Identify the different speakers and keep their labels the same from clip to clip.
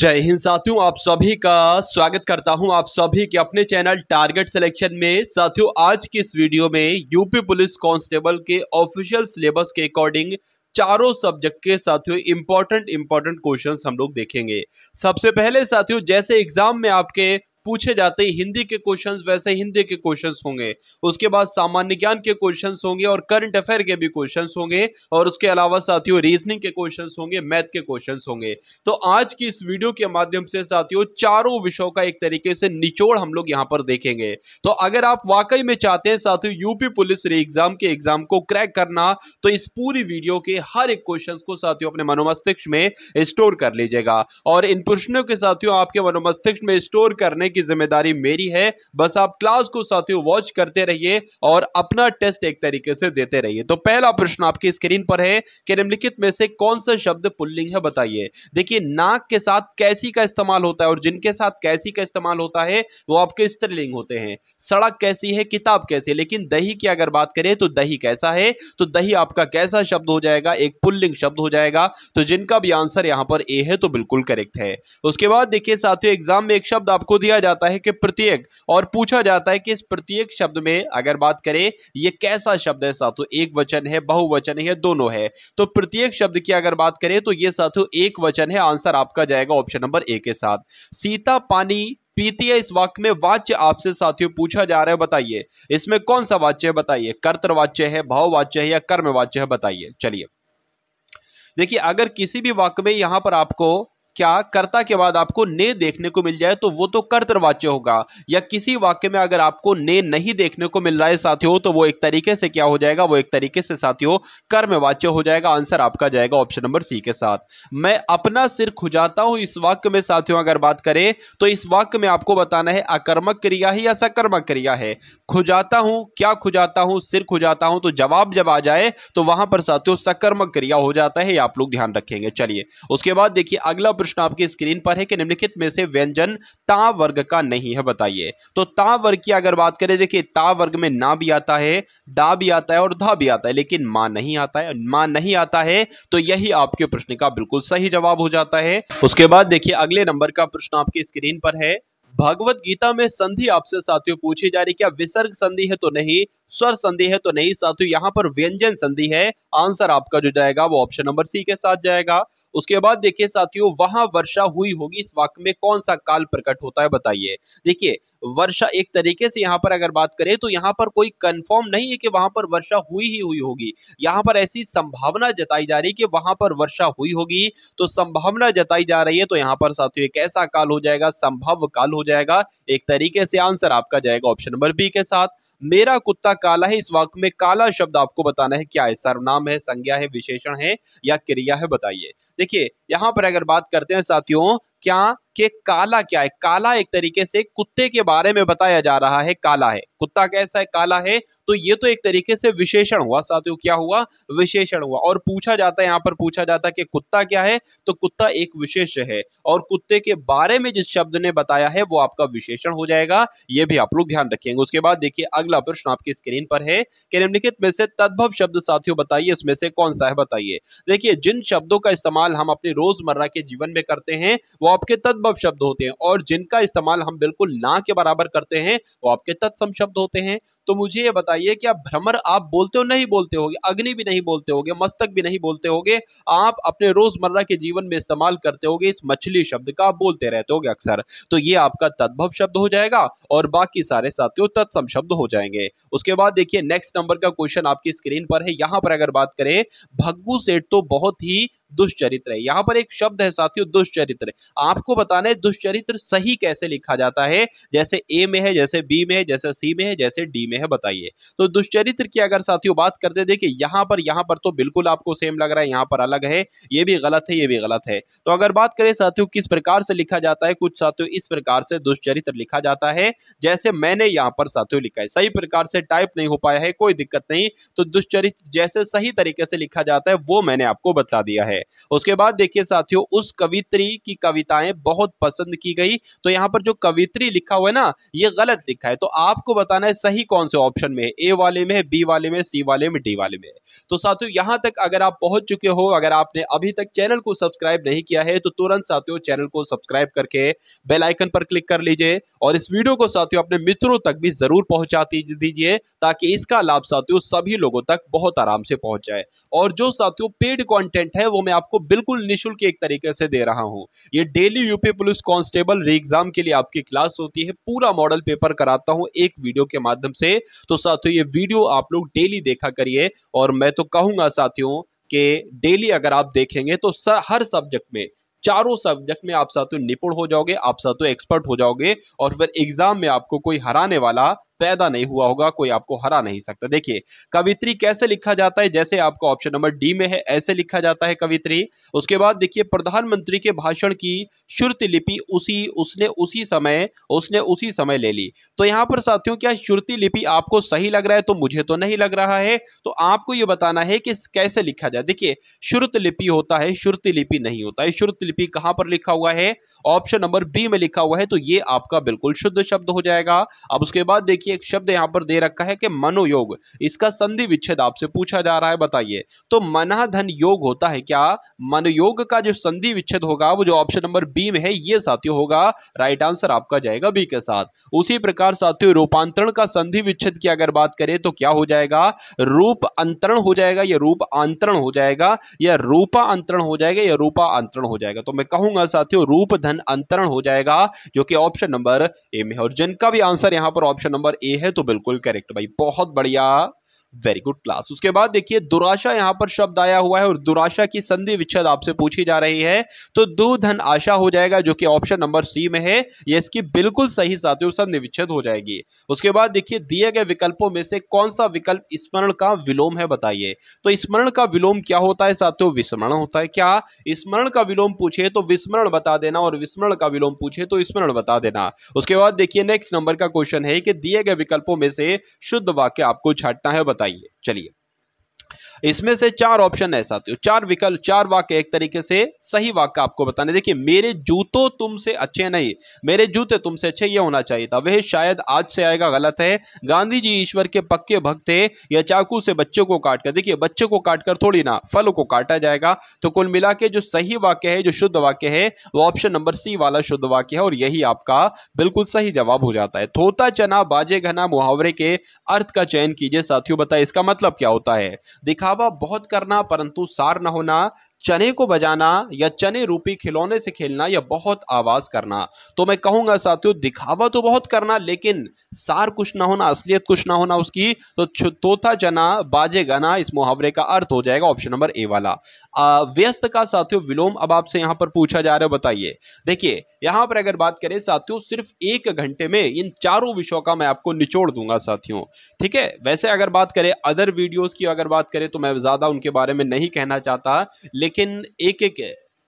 Speaker 1: जय हिंद साथियों आप सभी का स्वागत करता हूं आप सभी के अपने चैनल टारगेट सिलेक्शन में साथियों आज की इस वीडियो में यूपी पुलिस कांस्टेबल के ऑफिशियल सिलेबस के अकॉर्डिंग चारों सब्जेक्ट के साथियों इंपॉर्टेंट इंपॉर्टेंट क्वेश्चंस हम लोग देखेंगे सबसे पहले साथियों जैसे एग्जाम में आपके पूछे जाते हैं हिंदी के क्वेश्चंस वैसे हिंदी के क्वेश्चंस होंगे उसके बाद सामान्य ज्ञान के क्वेश्चंस होंगे और करंट अफेयर के भी क्वेश्चंस होंगे और उसके अलावा साथियों रीजनिंग के क्वेश्चंस होंगे मैथ के क्वेश्चंस होंगे तो आज की इस वीडियो के माध्यम से साथियों चारों विषयों का एक तरीके से निचोड़ हम लोग यहाँ पर देखेंगे तो अगर आप वाकई में चाहते हैं साथियों यूपी पुलिस री एग्जाम के एग्जाम को क्रैक करना तो इस पूरी वीडियो के हर एक क्वेश्चन को साथियों अपने मनोमस्तिष्क में स्टोर कर लीजिएगा और इन प्रश्नों के साथियों आपके मनोमस्तिष्क में स्टोर करने की जिम्मेदारी मेरी है बस आप क्लास को साथियों वॉच करते रहिए और अपना टेस्ट एक तरीके से देते रहिए तो पहला प्रश्न आपकी स्क्रीन पर है कि निम्नलिखित में से कौन सा शब्द पुल्लिंग है बताइए देखिए नाक के साथ कैसी का इस्तेमाल होता है और जिनके साथ कैसी का इस्तेमाल होता है वो आपके स्त्रीलिंग होते हैं सड़क कैसी है किताब कैसी है लेकिन दही की अगर बात करें तो दही कैसा है तो दही आपका कैसा शब्द हो जाएगा एक पुल्लिंग शब्द हो जाएगा तो जिनका भी आंसर यहां पर ए है तो बिल्कुल करेक्ट है उसके बाद देखिए साथियों एग्जाम में एक शब्द आपको दिया जाता है कि प्रत्येक और पूछा जाता है कि इस प्रत्येक शब्द में अगर बात करें ये कैसा शब्द है साथियों एक वचन है बहुवचन है दोनों है तो प्रत्येक शब्द की अगर बात करें तो ये साथियों एक वचन है आंसर आपका जाएगा ऑप्शन नंबर ए के साथ सीता पानी पीती है इस वाक्य में वाच्य आपसे साथियों पूछा जा रहा है बताइए इसमें कौन सा वाच्य है बताइए कर्तवाच्य है भाववाच्य है या कर्मवाच्य है बताइए चलिए देखिए अगर किसी भी वाक्य में यहां पर आपको क्या कर्ता के बाद आपको ने देखने को मिल जाए तो वो तो कर्तवाच्य होगा या किसी वाक्य में अगर आपको ने नहीं देखने को मिल रहा है साथियों तो वो एक तरीके से क्या हो जाएगा वो एक तरीके से साथियों कर्मवाच्य हो जाएगा आंसर आपका जाएगा ऑप्शन नंबर सी के साथ मैं अपना सिर खुजाता हूं इस वाक्य में साथियों अगर बात करें तो इस वाक्य में आपको बताना है अकर्मक क्रिया है या सकर्मक क्रिया है खुजाता हूं क्या खुजाता हूं सिर खुजाता हूं तो जवाब जब आ जाए तो वहां पर साथियों सकर्मक क्रिया हो जाता है आप लोग ध्यान रखेंगे चलिए उसके बाद देखिए अगला प्रश्न आपकी स्क्रीन पर है कि निम्नलिखित में से व्यंजन ता वर्ग का नहीं है बताइए तो ता वर्ग की अगर बात करें देखिए ता वर्ग में ना भी आता है डा भी आता है और धा भी आता है लेकिन मां नहीं आता है मां नहीं आता है तो यही आपके प्रश्न का बिल्कुल सही जवाब हो जाता है उसके बाद देखिए अगले नंबर का प्रश्न आपकी स्क्रीन पर है भगवत गीता में संधि आपसे साथियों पूछी जा रही क्या विसर्ग संधि है तो नहीं स्वर संधि है तो नहीं साथियों यहाँ पर व्यंजन संधि है आंसर आपका जो जाएगा वो ऑप्शन नंबर सी के साथ जाएगा उसके बाद देखिए साथियों वहां वर्षा हुई होगी इस वाक्य में कौन सा काल प्रकट होता है बताइए देखिए वर्षा एक तरीके से यहाँ पर अगर बात करें तो यहाँ पर कोई कंफर्म नहीं है कि वहां पर वर्षा हुई ही हुई होगी यहाँ पर ऐसी संभावना जताई जा रही है कि वहां पर वर्षा हुई होगी तो संभावना जताई जा रही है तो यहाँ पर साथियों एक ऐसा काल हो जाएगा संभव काल हो जाएगा एक तरीके से आंसर आपका जाएगा ऑप्शन नंबर बी के साथ मेरा कुत्ता काला है इस वाक्य में काला शब्द आपको बताना है क्या है सर्वनाम है संज्ञा है विशेषण है या क्रिया है बताइए देखिए यहाँ पर अगर बात करते हैं साथियों क्या के काला क्या है काला एक तरीके से कुत्ते के बारे में बताया जा रहा है काला है कुत्ता कैसा है काला है तो ये तो एक तरीके से विशेषण हुआ साथियों क्या हुआ विशेषण हुआ और पूछा जाता है यहाँ पर पूछा जाता है कि कुत्ता क्या है तो कुत्ता एक विशेष है और कुत्ते के बारे में जिस शब्द ने बताया है वो आपका विशेषण हो जाएगा ये भी आप लोग ध्यान रखेंगे उसके बाद देखिए अगला प्रश्न आपकी स्क्रीन पर है कि निम्नलिखित में से तद्भव शब्द साथियों बताइए इसमें से कौन सा है बताइए देखिए जिन शब्दों का इस्तेमाल हम अपने रोजमर्रा के जीवन में करते हैं वो आपके तद्भव शब्द होते हैं और जिनका इस्तेमाल हम बिल्कुल ना के बराबर करते हैं वो आपके तत्सम शब्द होते हैं तो मुझे ये बताइए कि आप भ्रमर आप बोलते हो नहीं बोलते होगे अग्नि भी नहीं बोलते होगे मस्तक भी नहीं बोलते होगे आप अपने रोजमर्रा के जीवन में इस्तेमाल करते होगे इस मछली शब्द का आप बोलते रहते होगे अक्सर तो ये आपका तद्भव शब्द हो जाएगा और बाकी सारे साथियों तत्सम शब्द हो जाएंगे उसके बाद देखिए नेक्स्ट नंबर का क्वेश्चन आपकी स्क्रीन पर है यहां पर अगर बात करें भग्गू सेठ तो बहुत ही दुष्चरित्र है यहाँ पर एक शब्द है साथियों दुष्चरित्र आपको बताना है दुष्चरित्र सही कैसे लिखा जाता है जैसे ए में है जैसे बी में है जैसे सी में है जैसे डी में है बताइए तो दुष्चरित्र की अगर साथियों बात करते देखिए यहाँ पर यहाँ पर तो बिल्कुल आपको सेम लग रहा है यहाँ पर अलग है ये भी गलत है ये भी गलत है तो अगर बात करें साथियों किस प्रकार से लिखा जाता है कुछ साथियों इस प्रकार से दुष्चरित्र लिखा जाता है जैसे मैंने यहाँ पर साथियों लिखा है सही प्रकार से टाइप नहीं हो पाया है कोई दिक्कत नहीं तो दुष्चरित्र जैसे सही तरीके से लिखा जाता है वो मैंने आपको बता दिया है उसके बाद देखिए साथियों उस कवित्री की कविताएं बहुत पसंद की गई तो यहां पर जो कवित्री लिखा हुआ है ना ये गलत लिखा है तो आपको बताना है सही कौन से ऑप्शन में ए वाले में बी वाले में सी वाले में डी वाले में तो साथियों यहां तक अगर आप पहुंच चुके हो अगर आपने अभी तक चैनल को सब्सक्राइब नहीं किया है तो तुरंत साथियों चैनल को सब्सक्राइब करके बेलाइकन पर क्लिक कर लीजिए और इस वीडियो को साथियों अपने मित्रों तक भी जरूर पहुंचा दीजिए ताकि इसका लाभ साथियों सभी लोगों तक बहुत आराम से पहुंच जाए और जो साथियों पेड कॉन्टेंट है वो मैं मैं आपको बिल्कुल निःशुल्क एक तरीके से दे रहा हूँ ये daily UP police constable re exam के लिए आपकी क्लास होती है पूरा मॉडल पेपर कराता हूँ एक वीडियो के माध्यम से तो साथियों ये वीडियो आप लोग डेली देखा करिए और मैं तो कहूँगा साथियों के डेली अगर आप देखेंगे तो हर सब्जेक्ट में चारों सब्जेक्ट में आप साथ निपुण हो जाओगे आप साथ एक्सपर्ट हो जाओगे और फिर एग्जाम में आपको कोई हराने वाला पैदा नहीं हुआ होगा कोई आपको हरा नहीं सकता देखिए कवित्री कैसे लिखा जाता है जैसे आपका ऑप्शन नंबर डी में है ऐसे लिखा जाता है कवित्री उसके बाद देखिए प्रधानमंत्री के भाषण की श्रुति लिपि उसी उसने उसी समय उसने उसी समय ले ली तो यहाँ पर साथियों क्या श्रुति लिपि आपको सही लग रहा है तो मुझे तो नहीं लग रहा है तो आपको ये बताना है कि कैसे लिखा जाए देखिए श्रुत लिपि होता है श्रुति लिपि नहीं होता है श्रुत लिपि कहाँ पर लिखा हुआ है ऑप्शन नंबर बी में लिखा हुआ है तो ये आपका बिल्कुल शुद्ध शब्द हो जाएगा अब उसके बाद देखिए एक शब्द यहाँ पर दे रखा है कि मनोयोग इसका संधि विच्छेद आपसे पूछा जा रहा है बताइए तो मनाधन योग होता है क्या मनोयोग का जो संधि विच्छेद होगा वो जो ऑप्शन नंबर बी में है ये साथियों होगा राइट आंसर आपका जाएगा बी के साथ उसी प्रकार साथियों रूपांतरण का संधि विच्छेद की अगर बात करें तो क्या हो जाएगा रूप अंतरण हो जाएगा या रूप आंतरण हो जाएगा या रूपा अंतरण हो जाएगा या रूपा अंतरण हो जाएगा तो मैं कहूंगा साथियों रूप धन धन अंतरण हो जाएगा जो कि ऑप्शन नंबर ए में है और जिनका भी आंसर यहां पर ऑप्शन नंबर ए है तो बिल्कुल करेक्ट भाई बहुत बढ़िया वेरी गुड क्लास उसके बाद देखिए दुराशा यहां पर शब्द आया हुआ है और दुराशा की संधि विच्छेद आपसे पूछी जा रही है तो दु धन आशा हो जाएगा जो कि ऑप्शन नंबर सी में है ये इसकी बिल्कुल सही साथियों संधि विच्छेद हो जाएगी उसके बाद देखिए दिए गए विकल्पों में से कौन सा विकल्प स्मरण का विलोम है बताइए तो स्मरण का विलोम क्या होता है साथियों विस्मरण होता है क्या स्मरण का विलोम पूछे तो विस्मरण बता देना और विस्मरण का विलोम पूछे तो स्मरण बता देना उसके बाद देखिए नेक्स्ट नंबर का क्वेश्चन है कि दिए गए विकल्पों में से शुद्ध वाक्य आपको छाटना है बताइए बताइए चलिए इसमें से चार ऑप्शन ऐसा साथियों चार विकल्प चार वाक्य एक तरीके से सही वाक्य आपको बताने देखिए मेरे जूतो तुमसे अच्छे नहीं मेरे जूते तुमसे अच्छे ये होना चाहिए था वह शायद आज से आएगा गलत है गांधी जी ईश्वर के पक्के भक्त थे या चाकू से बच्चों को काट कर देखिए बच्चों को काट कर थोड़ी ना फल को काटा जाएगा तो कुल मिला के जो सही वाक्य है जो शुद्ध वाक्य है वो ऑप्शन नंबर सी वाला शुद्ध वाक्य है और यही आपका बिल्कुल सही जवाब हो जाता है थोता चना बाजे घना मुहावरे के अर्थ का चयन कीजिए साथियों बताए इसका मतलब क्या होता है दिखा दावा बहुत करना परंतु सार न होना चने को बजाना या चने रूपी खिलौने से खेलना या बहुत आवाज़ करना तो मैं कहूंगा साथियों दिखावा तो बहुत करना लेकिन सार कुछ ना होना असलियत कुछ ना होना उसकी तो तोता चना बाजे गना इस मुहावरे का अर्थ हो जाएगा ऑप्शन नंबर ए वाला व्यस्त का साथियों विलोम अब आपसे यहां पर पूछा जा रहा है बताइए देखिए यहां पर अगर बात करें साथियों सिर्फ एक घंटे में इन चारों विषयों का मैं आपको निचोड़ दूंगा साथियों ठीक है वैसे अगर बात करें अदर वीडियोस की अगर बात करें तो मैं ज़्यादा उनके बारे में नहीं कहना चाहता लेकिन लेकिन एक एक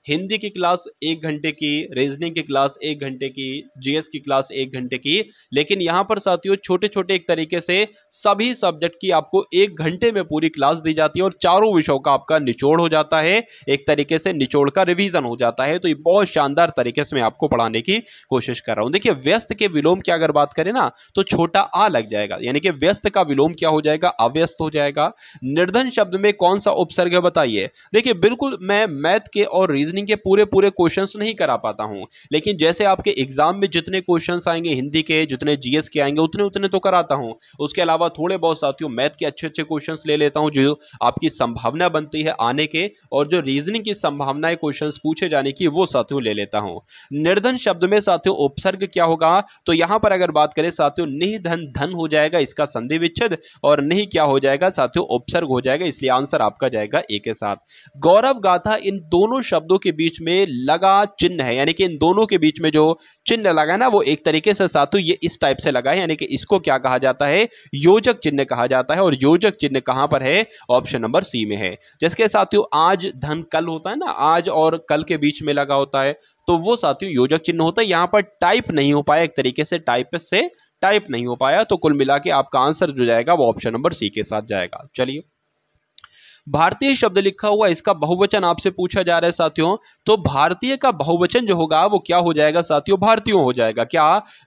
Speaker 1: हिंदी की क्लास एक घंटे की रीजनिंग की क्लास एक घंटे की जीएस की क्लास एक घंटे की लेकिन यहाँ पर साथियों छोटे छोटे एक तरीके से सभी सब्जेक्ट की आपको एक घंटे में पूरी क्लास दी जाती है और चारों विषयों का आपका निचोड़ हो जाता है एक तरीके से निचोड़ का रिविजन हो जाता है तो ये बहुत शानदार तरीके से मैं आपको पढ़ाने की कोशिश कर रहा हूँ देखिए व्यस्त के विलोम की अगर बात करें ना तो छोटा आ लग जाएगा यानी कि व्यस्त का विलोम क्या हो जाएगा अव्यस्त हो जाएगा निर्धन शब्द में कौन सा उपसर्ग बताइए देखिए बिल्कुल मैं मैथ के और रीजनिंग रीजनिंग के पूरे पूरे क्वेश्चंस नहीं करा पाता हूँ लेकिन जैसे आपके एग्जाम में जितने क्वेश्चंस आएंगे हिंदी के जितने जीएस के आएंगे उतने उतने तो कराता हूँ उसके अलावा थोड़े बहुत साथियों मैथ के अच्छे अच्छे क्वेश्चन ले लेता हूँ जो आपकी संभावना बनती है आने के और जो रीजनिंग की संभावनाएं क्वेश्चन पूछे जाने की वो साथियों ले लेता हूँ निर्धन शब्द में साथियों उपसर्ग क्या होगा तो यहाँ पर अगर बात करें साथियों निधन धन हो जाएगा इसका संधि विच्छेद और नहीं क्या हो जाएगा साथियों उपसर्ग हो जाएगा इसलिए आंसर आपका जाएगा एक के साथ गौरव गाथा इन दोनों शब्दों के बीच में लगा चिन्ह है यानी कि इन दोनों के बीच में जो चिन्ह लगा है ना वो एक तरीके से सातु ये इस टाइप से लगा है यानी कि इसको क्या कहा जाता है योजक चिन्ह कहा जाता है और योजक चिन्ह कहाँ पर है ऑप्शन नंबर सी में है जिसके साथियों आज धन कल होता है ना आज और कल के बीच में लगा होता है तो वो साथियों योजक चिन्ह होता है यहाँ पर टाइप नहीं हो पाया एक तरीके से टाइप से टाइप नहीं हो पाया तो कुल मिला के आपका आंसर जो जाएगा वो ऑप्शन नंबर सी के साथ जाएगा चलिए भारतीय शब्द लिखा हुआ इसका बहुवचन आपसे पूछा जा रहा है साथियों तो भारतीय का बहुवचन जो होगा वो क्या हो जाएगा साथियों भारतीयों हो जाएगा क्या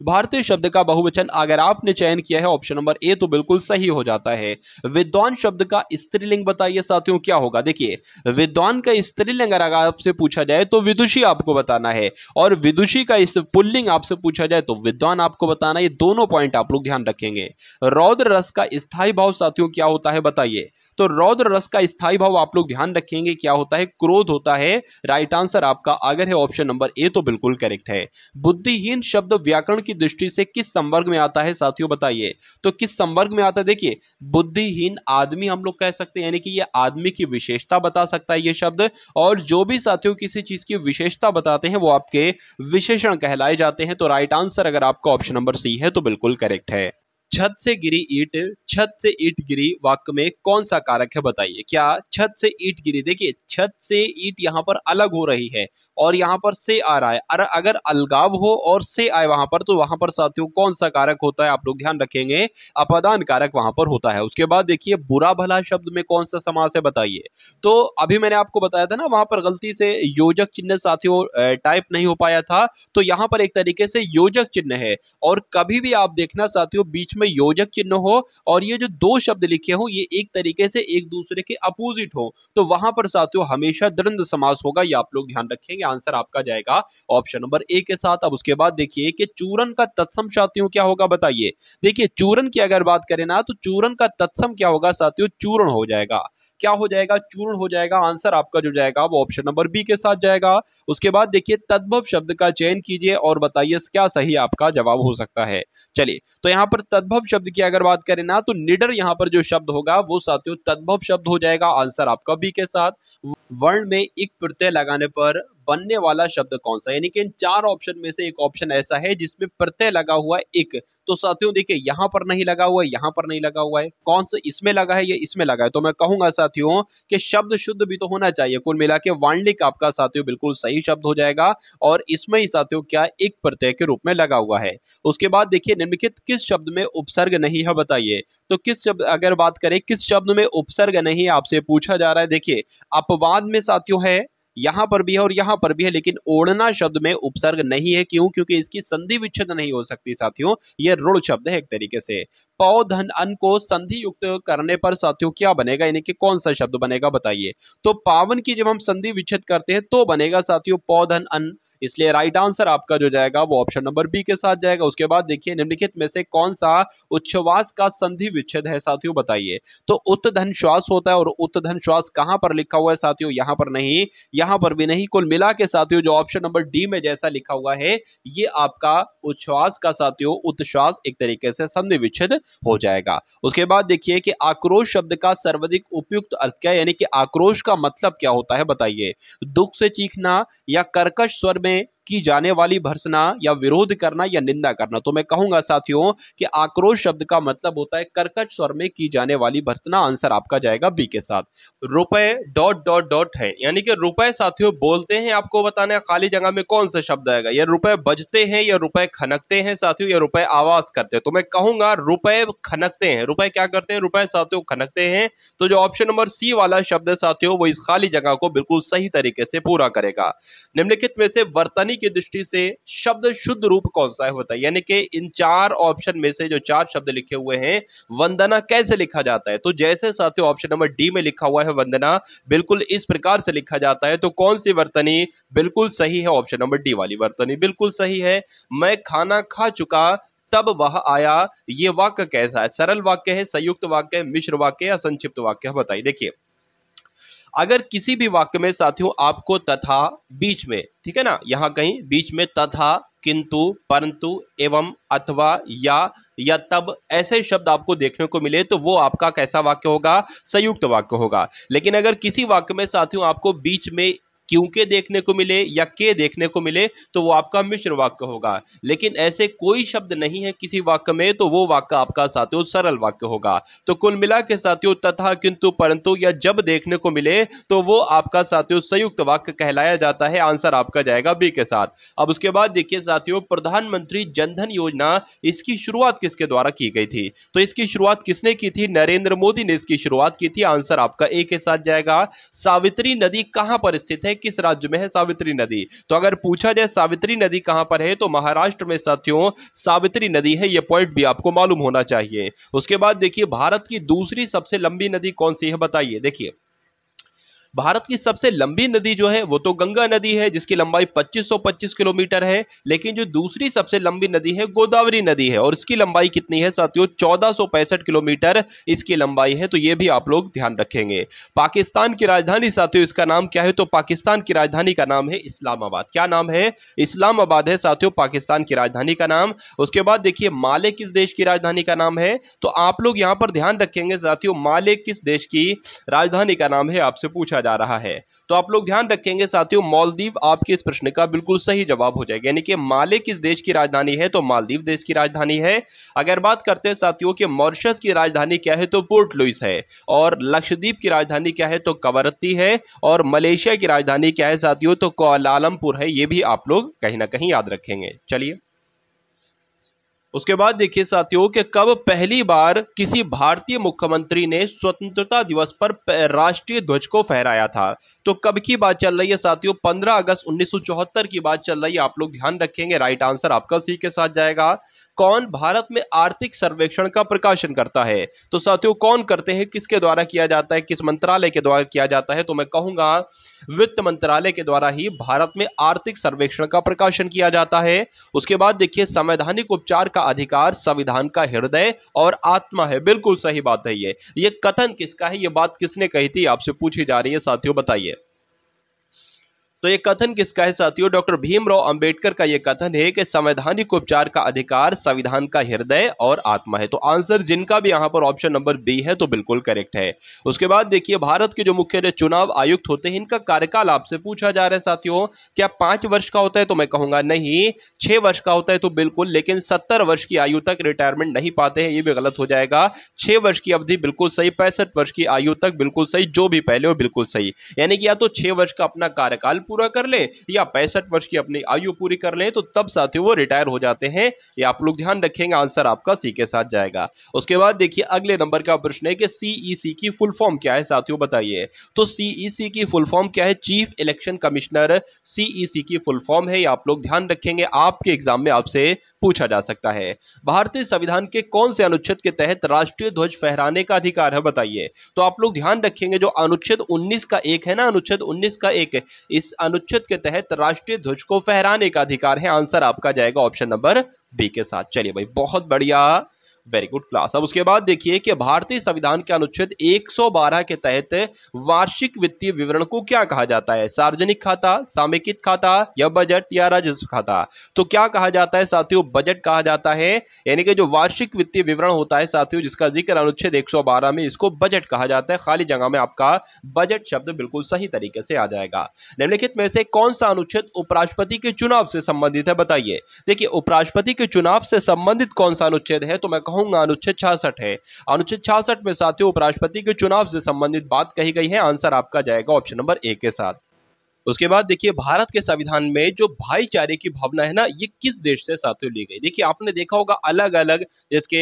Speaker 1: भारतीय शब्द का बहुवचन अगर आपने चयन किया है ऑप्शन नंबर ए तो बिल्कुल सही हो जाता है विद्वान शब्द का स्त्रीलिंग बताइए साथियों क्या होगा देखिए विद्वान का स्त्रीलिंग अगर आपसे पूछा जाए तो विदुषी आपको बताना है और विदुषी का पुल्लिंग आपसे पूछा जाए तो विद्वान आपको बताना ये दोनों पॉइंट आप लोग ध्यान रखेंगे रौद्र रस का स्थायी भाव साथियों क्या होता है बताइए तो रौद्र रस का स्थायी भाव आप लोग ध्यान रखेंगे क्या होता है क्रोध होता है राइट आंसर आपका अगर है ऑप्शन नंबर ए तो बिल्कुल करेक्ट है बुद्धिहीन शब्द व्याकरण की दृष्टि से किस संवर्ग में आता है साथियों बताइए तो किस संवर्ग में आता है देखिए बुद्धिहीन आदमी हम लोग कह सकते हैं यानी कि ये आदमी की विशेषता बता सकता है ये शब्द और जो भी साथियों किसी चीज की विशेषता बताते हैं वो आपके विशेषण कहलाए जाते हैं तो राइट आंसर अगर आपका ऑप्शन नंबर सी है तो बिल्कुल करेक्ट है छत से गिरी ईट छत से ईट गिरी वाक्य में कौन सा कारक है बताइए क्या छत से ईट गिरी देखिए छत से ईट यहाँ पर अलग हो रही है और यहाँ पर से आ रहा है अरे अगर अलगाव हो और से आए वहाँ पर तो वहाँ पर साथियों कौन सा कारक होता है आप लोग ध्यान रखेंगे अपादान कारक वहाँ पर होता है उसके बाद देखिए बुरा भला शब्द में कौन सा समास है बताइए तो अभी मैंने आपको बताया था ना वहाँ पर गलती से योजक चिन्ह साथियों टाइप नहीं हो पाया था तो यहाँ पर एक तरीके से योजक चिन्ह है और कभी भी आप देखना साथियों बीच में योजक चिन्ह हो और ये जो दो शब्द लिखे हो ये एक तरीके से एक दूसरे के अपोजिट हो तो वहां पर साथियों हमेशा दृंद समास होगा ये आप लोग ध्यान रखेंगे आंसर आपका जाएगा ऑप्शन नंबर ए के साथ अब उसके बाद देखिए कि चूरन का तत्सम साथियों क्या होगा बताइए देखिए चूरन की अगर बात करें ना तो चूरन का तत्सम क्या होगा साथियों चूर्ण हो जाएगा क्या हो जाएगा चूर्ण हो जाएगा आंसर आपका जो जाएगा वो ऑप्शन नंबर बी के साथ जाएगा उसके बाद देखिए तद्भव शब्द का चयन कीजिए और बताइए क्या सही आपका जवाब हो सकता है चलिए तो यहाँ पर तद्भव शब्द की अगर बात करें ना तो निडर यहाँ पर जो शब्द होगा वो साथियों तद्भव शब्द हो जाएगा आंसर आपका बी के साथ वर्ण में एक प्रत्यय लगाने पर बनने वाला शब्द कौन सा यानी कि इन चार ऑप्शन में से एक ऑप्शन ऐसा है जिसमें प्रत्यय लगा हुआ है एक तो साथियों देखिए यहां पर नहीं लगा हुआ है यहां पर नहीं लगा हुआ है कौन सा इसमें लगा है या इसमें लगा है तो मैं कहूंगा साथियों कि शब्द शुद्ध भी तो होना चाहिए कुल मिला के वाणलिक आपका साथियों बिल्कुल सही शब्द हो जाएगा और इसमें ही साथियों क्या एक प्रत्यय के रूप में लगा हुआ है उसके बाद देखिए निम्नलिखित किस शब्द में उपसर्ग नहीं है बताइए तो किस शब्द अगर बात करें किस शब्द में उपसर्ग नहीं आपसे पूछा जा रहा है देखिए अपवाद में साथियों है यहां पर भी है और यहां पर भी है लेकिन ओढ़ना शब्द में उपसर्ग नहीं है क्यों क्योंकि इसकी संधि विच्छेद नहीं हो सकती साथियों यह ऋण शब्द है एक तरीके से पौधन अन को संधि युक्त करने पर साथियों क्या बनेगा यानी कि कौन सा शब्द बनेगा बताइए तो पावन की जब हम संधि विच्छेद करते हैं तो बनेगा साथियों पौधन अन्न इसलिए राइट आंसर आपका जो जाएगा वो ऑप्शन नंबर बी के साथ जाएगा उसके बाद देखिए निम्नलिखित में से कौन सा उच्छ्वास का संधि विच्छेद है साथियों बताइए तो उत्तन श्वास होता है और उत्तन श्वास कहां पर लिखा हुआ है साथियों यहां पर नहीं यहां पर भी नहीं कुल मिला के साथियों जो ऑप्शन नंबर डी में जैसा लिखा हुआ है ये आपका उच्छ्वास का साथियों उत्श्वास एक तरीके से संधि विच्छेद हो जाएगा उसके बाद देखिए कि आक्रोश शब्द का सर्वाधिक उपयुक्त अर्थ क्या यानी कि आक्रोश का मतलब क्या होता है बताइए दुख से चीखना या कर्कश स्वर में अपने की जाने वाली भर्सना या विरोध करना या निंदा करना तो मैं कहूंगा साथियों कि आक्रोश शब्द का मतलब होता है कर्कट स्वर में की जाने वाली भर्सना आंसर आपका जाएगा बी के साथ रुपए डॉट डॉट डॉट है यानी कि रुपए साथियों बोलते हैं आपको बताना है खाली जगह में कौन सा शब्द आएगा या रुपए बजते हैं या रुपए खनकते हैं साथियों या रुपए आवाज करते हैं तो मैं कहूंगा रुपए खनकते हैं रुपए क्या करते हैं रुपए साथियों खनकते हैं तो जो ऑप्शन नंबर सी वाला शब्द है साथियों वो इस खाली जगह को बिल्कुल सही तरीके से पूरा करेगा निम्नलिखित में से वर्तनी की दृष्टि से शब्द शुद्ध रूप कौन सा है बताइए यानी कि इन चार ऑप्शन में से जो चार शब्द लिखे हुए हैं वंदना कैसे लिखा जाता है तो जैसे साथियों ऑप्शन नंबर डी में लिखा हुआ है वंदना बिल्कुल इस प्रकार से लिखा जाता है तो कौन सी वर्तनी बिल्कुल सही है ऑप्शन नंबर डी वाली वर्तनी बिल्कुल सही है मैं खाना खा चुका तब वह आया ये वाक्य कैसा है सरल वाक्य है संयुक्त वाक्य है मिश्र वाक्य या संक्षिप्त वाक्य बताइए देखिए अगर किसी भी वाक्य में साथियों आपको तथा बीच में ठीक है ना यहाँ कहीं बीच में तथा किंतु परंतु एवं अथवा या या तब ऐसे शब्द आपको देखने को मिले तो वो आपका कैसा वाक्य होगा संयुक्त वाक्य होगा लेकिन अगर किसी वाक्य में साथियों आपको बीच में क्यों के देखने को मिले या के देखने को मिले तो वो आपका मिश्र वाक्य होगा लेकिन ऐसे कोई शब्द नहीं है किसी वाक्य में तो वो वाक्य आपका साथियों सरल वाक्य होगा तो कुल मिला के साथियों तथा किंतु परंतु या जब देखने को मिले तो वो आपका साथियों संयुक्त वाक्य कहलाया जाता है आंसर आपका जाएगा बी के साथ अब उसके बाद देखिए साथियों प्रधानमंत्री जनधन योजना इसकी शुरुआत किसके द्वारा की गई थी तो इसकी शुरुआत किसने की थी नरेंद्र मोदी ने इसकी शुरुआत की थी आंसर आपका ए के साथ जाएगा सावित्री नदी कहां पर स्थित है किस राज्य में है सावित्री नदी तो अगर पूछा जाए सावित्री नदी कहां पर है तो महाराष्ट्र में साथियों सावित्री नदी है यह पॉइंट भी आपको मालूम होना चाहिए उसके बाद देखिए भारत की दूसरी सबसे लंबी नदी कौन सी है बताइए देखिए भारत की सबसे लंबी नदी जो है वो तो गंगा नदी है जिसकी लंबाई 2525 किलोमीटर है लेकिन जो दूसरी सबसे लंबी नदी है गोदावरी नदी है और इसकी लंबाई कितनी है साथियों चौदह किलोमीटर इसकी लंबाई है तो ये भी आप लोग ध्यान रखेंगे पाकिस्तान की राजधानी साथियों इसका नाम क्या है तो पाकिस्तान की राजधानी का नाम है इस्लामाबाद क्या नाम है इस्लामाबाद है साथियों पाकिस्तान की राजधानी का नाम उसके बाद देखिए माले किस देश की राजधानी का नाम है तो आप लोग यहां पर ध्यान रखेंगे साथियों माले किस देश की राजधानी का नाम है आपसे पूछा पूछा जा रहा है तो आप लोग ध्यान रखेंगे साथियों मालदीव आपके इस प्रश्न का बिल्कुल सही जवाब हो जाएगा यानी कि माले किस देश की राजधानी है तो मालदीव देश की राजधानी है अगर बात करते हैं साथियों की मॉरिशस की राजधानी क्या है तो पोर्ट लुइस है और लक्षद्वीप की राजधानी क्या है तो कवरत्ती है और मलेशिया की राजधानी क्या है साथियों तो कोलालमपुर है ये भी आप लोग कहीं ना कहीं याद रखेंगे चलिए उसके बाद देखिए साथियों कि कब पहली बार किसी भारतीय मुख्यमंत्री ने स्वतंत्रता दिवस पर राष्ट्रीय ध्वज को फहराया था तो कब की बात चल रही है साथियों 15 अगस्त 1974 की बात चल रही है आप लोग ध्यान रखेंगे राइट आंसर आपका सी के साथ जाएगा कौन भारत में आर्थिक सर्वेक्षण का प्रकाशन करता है तो साथियों कौन करते हैं किसके द्वारा किया जाता है किस मंत्रालय के द्वारा किया जाता है तो मैं कहूंगा वित्त मंत्रालय के द्वारा ही भारत में आर्थिक सर्वेक्षण का प्रकाशन किया जाता है उसके बाद देखिए संवैधानिक उपचार का अधिकार संविधान का हृदय और आत्मा है बिल्कुल सही बात है ये ये कथन किसका है ये बात किसने कही थी आपसे पूछी जा रही है साथियों बताइए तो ये कथन किसका है साथियों डॉक्टर भीमराव अंबेडकर का ये कथन है कि संवैधानिक उपचार का अधिकार संविधान का हृदय और आत्मा है तो आंसर जिनका भी यहाँ पर ऑप्शन नंबर बी है तो बिल्कुल करेक्ट है उसके बाद देखिए भारत के जो मुख्य चुनाव आयुक्त होते हैं इनका कार्यकाल आपसे पूछा जा रहा है साथियों क्या पांच वर्ष का होता है तो मैं कहूंगा नहीं छह वर्ष का होता है तो बिल्कुल लेकिन सत्तर वर्ष की आयु तक रिटायरमेंट नहीं पाते हैं ये भी गलत हो जाएगा छह वर्ष की अवधि बिल्कुल सही पैंसठ वर्ष की आयु तक बिल्कुल सही जो भी पहले हो बिल्कुल सही यानी कि या तो छह वर्ष का अपना कार्यकाल पूरा कर ले या पैंसठ वर्ष की अपनी आयु पूरी कर ले तो तब साथियों वो रिटायर हो जाते हैं ये आप लोग ध्यान रखेंगे आंसर आपका सी के साथ जाएगा उसके बाद देखिए अगले नंबर का प्रश्न है कि सीईसी e की फुल फॉर्म क्या है साथियों बताइए तो सीईसी e की फुल फॉर्म क्या है चीफ इलेक्शन कमिश्नर सीईसी की फुल फॉर्म है ये आप लोग ध्यान रखेंगे आपके एग्जाम में आपसे पूछा जा सकता है भारतीय संविधान के कौन से अनुच्छेद के तहत राष्ट्रीय ध्वज फहराने का अधिकार है बताइए तो आप लोग ध्यान रखेंगे जो अनुच्छेद 19 का एक है ना अनुच्छेद 19 का एक इस अनुच्छेद के तहत राष्ट्रीय ध्वज को फहराने का अधिकार है आंसर आपका जाएगा ऑप्शन नंबर बी के साथ चलिए भाई बहुत बढ़िया वेरी गुड क्लास अब उसके बाद देखिए कि भारतीय संविधान के अनुच्छेद 112 के तहत वार्षिक वित्तीय विवरण को क्या कहा जाता है सार्वजनिक खाता सामेकित खाता या बजट या राजस्व खाता तो क्या कहा जाता है साथियों बजट कहा जाता है यानी कि जो वार्षिक वित्तीय विवरण होता है साथियों जिसका जिक्र अनुच्छेद एक में इसको बजट कहा जाता है खाली जगह में आपका बजट शब्द बिल्कुल सही तरीके से आ जाएगा निम्नलिखित में से कौन सा अनुच्छेद उपराष्ट्रपति के चुनाव से संबंधित है बताइए देखिए उपराष्ट्रपति के चुनाव से संबंधित कौन सा अनुच्छेद है तो मैं कहूँ चाहूंगा अनुच्छेद छियासठ है अनुच्छेद छियासठ में साथियों उपराष्ट्रपति के चुनाव से संबंधित बात कही गई है आंसर आपका जाएगा ऑप्शन नंबर ए के साथ उसके बाद देखिए भारत के संविधान में जो भाईचारे की भावना है ना ये किस देश से साथियों ली गई देखिए आपने देखा होगा अलग अलग जिसके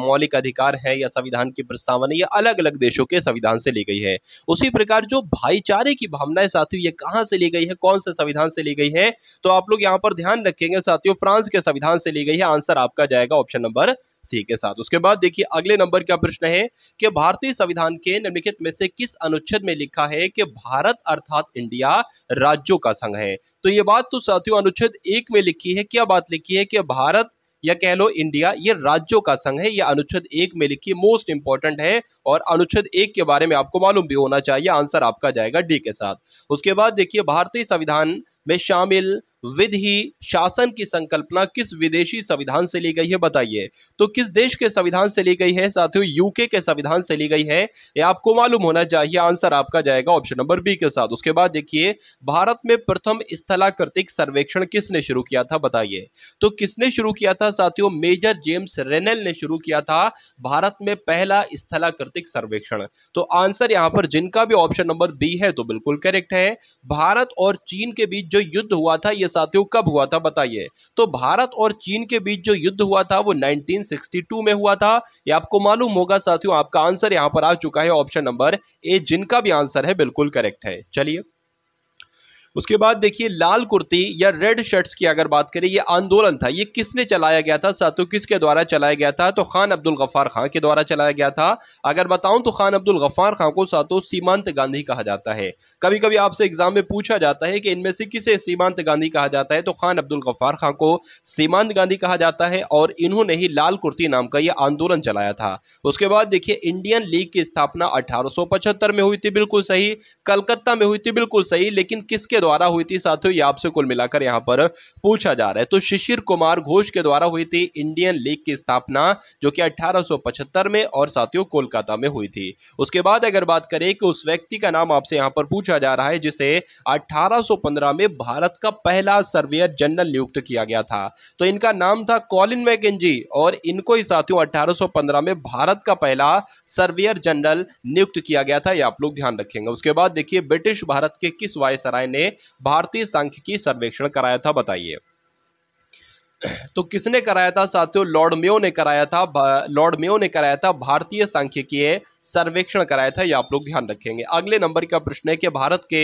Speaker 1: मौलिक अधिकार है या संविधान की प्रस्तावना ये अलग अलग देशों के संविधान से ली गई है उसी प्रकार जो भाईचारे की भावना है साथियों ये कहाँ से ली गई है कौन से संविधान से ली गई है तो आप लोग यहाँ पर ध्यान रखेंगे साथियों फ्रांस के संविधान से ली गई है आंसर आपका जाएगा ऑप्शन नंबर सी के साथ उसके बाद देखिए अगले नंबर का प्रश्न है कि भारतीय संविधान के निम्नलिखित में से किस अनुच्छेद में लिखा है कि भारत अर्थात इंडिया राज्यों का संघ है तो ये बात तो साथियों अनुच्छेद एक में लिखी है क्या बात लिखी है कि भारत या कह लो इंडिया ये राज्यों का संघ है यह अनुच्छेद एक में लिखी मोस्ट इंपॉर्टेंट है और अनुच्छेद एक के बारे में आपको मालूम भी होना चाहिए आंसर आपका जाएगा डी के साथ उसके बाद देखिए भारतीय संविधान में शामिल विधि शासन की संकल्पना किस विदेशी संविधान से ली गई है बताइए तो किस देश के संविधान से ली गई है साथियों यूके के संविधान से ली गई है ये आपको मालूम होना चाहिए आंसर आपका जाएगा ऑप्शन नंबर बी के साथ उसके बाद देखिए भारत में प्रथम स्थलाकृतिक सर्वेक्षण किसने शुरू किया था बताइए तो किसने शुरू किया था साथियों मेजर जेम्स रेनेल ने शुरू किया था भारत में पहला स्थलाकृतिक सर्वेक्षण तो आंसर यहां पर जिनका भी ऑप्शन नंबर बी है तो बिल्कुल करेक्ट है भारत और चीन के बीच जो युद्ध हुआ था ये साथियों कब हुआ था बताइए तो भारत और चीन के बीच जो युद्ध हुआ था वो 1962 में हुआ था ये आपको मालूम होगा साथियों आपका आंसर यहाँ पर आ चुका है ऑप्शन नंबर ए जिनका भी आंसर है बिल्कुल करेक्ट है चलिए उसके बाद देखिए लाल कुर्ती या रेड शर्ट्स की अगर बात करें ये आंदोलन था ये किसने चलाया गया था सातु किसके द्वारा चलाया गया था तो खान अब्दुल गफ्फार खां के द्वारा चलाया गया था अगर बताऊं तो खान अब्दुल गफ्फार खां को सातु सीमांत गांधी कहा जाता है कभी कभी आपसे एग्जाम में पूछा जाता है कि इनमें से किसे सीमांत गांधी कहा जाता है तो खान अब्दुल गफ़ार खां को सीमांत गांधी कहा जाता है और इन्होंने ही लाल कुर्ती नाम का यह आंदोलन चलाया था उसके बाद देखिए इंडियन लीग की स्थापना अठारह में हुई थी बिल्कुल सही कलकत्ता में हुई थी बिल्कुल सही लेकिन किसके द्वारा हुई थी साथियों ये आपसे कुल मिलाकर यहाँ पर पूछा जा रहा है तो शिशिर कुमार घोष के द्वारा हुई थी इंडियन लीग की स्थापना जो कि 1875 में और साथियों कोलकाता में हुई थी उसके बाद अगर बात करें कि उस व्यक्ति का नाम आपसे यहाँ पर पूछा जा रहा है जिसे अठारह में भारत का पहला सर्वेयर जनरल नियुक्त किया गया था तो इनका नाम था कॉलिन मैकेजी और इनको ही साथियों अठारह में भारत का पहला सर्वेयर जनरल नियुक्त किया गया था ये आप लोग ध्यान रखेंगे उसके बाद देखिए ब्रिटिश भारत के किस वायसराय ने भारतीय सांख्यिकी सर्वेक्षण कराया था बताइए तो किसने कराया था साथियों लॉर्ड मेयो ने कराया था लॉर्ड मेयो ने कराया था भारतीय सांख्यिकीय सर्वेक्षण कराया था ये आप लोग ध्यान रखेंगे अगले नंबर का प्रश्न है कि भारत के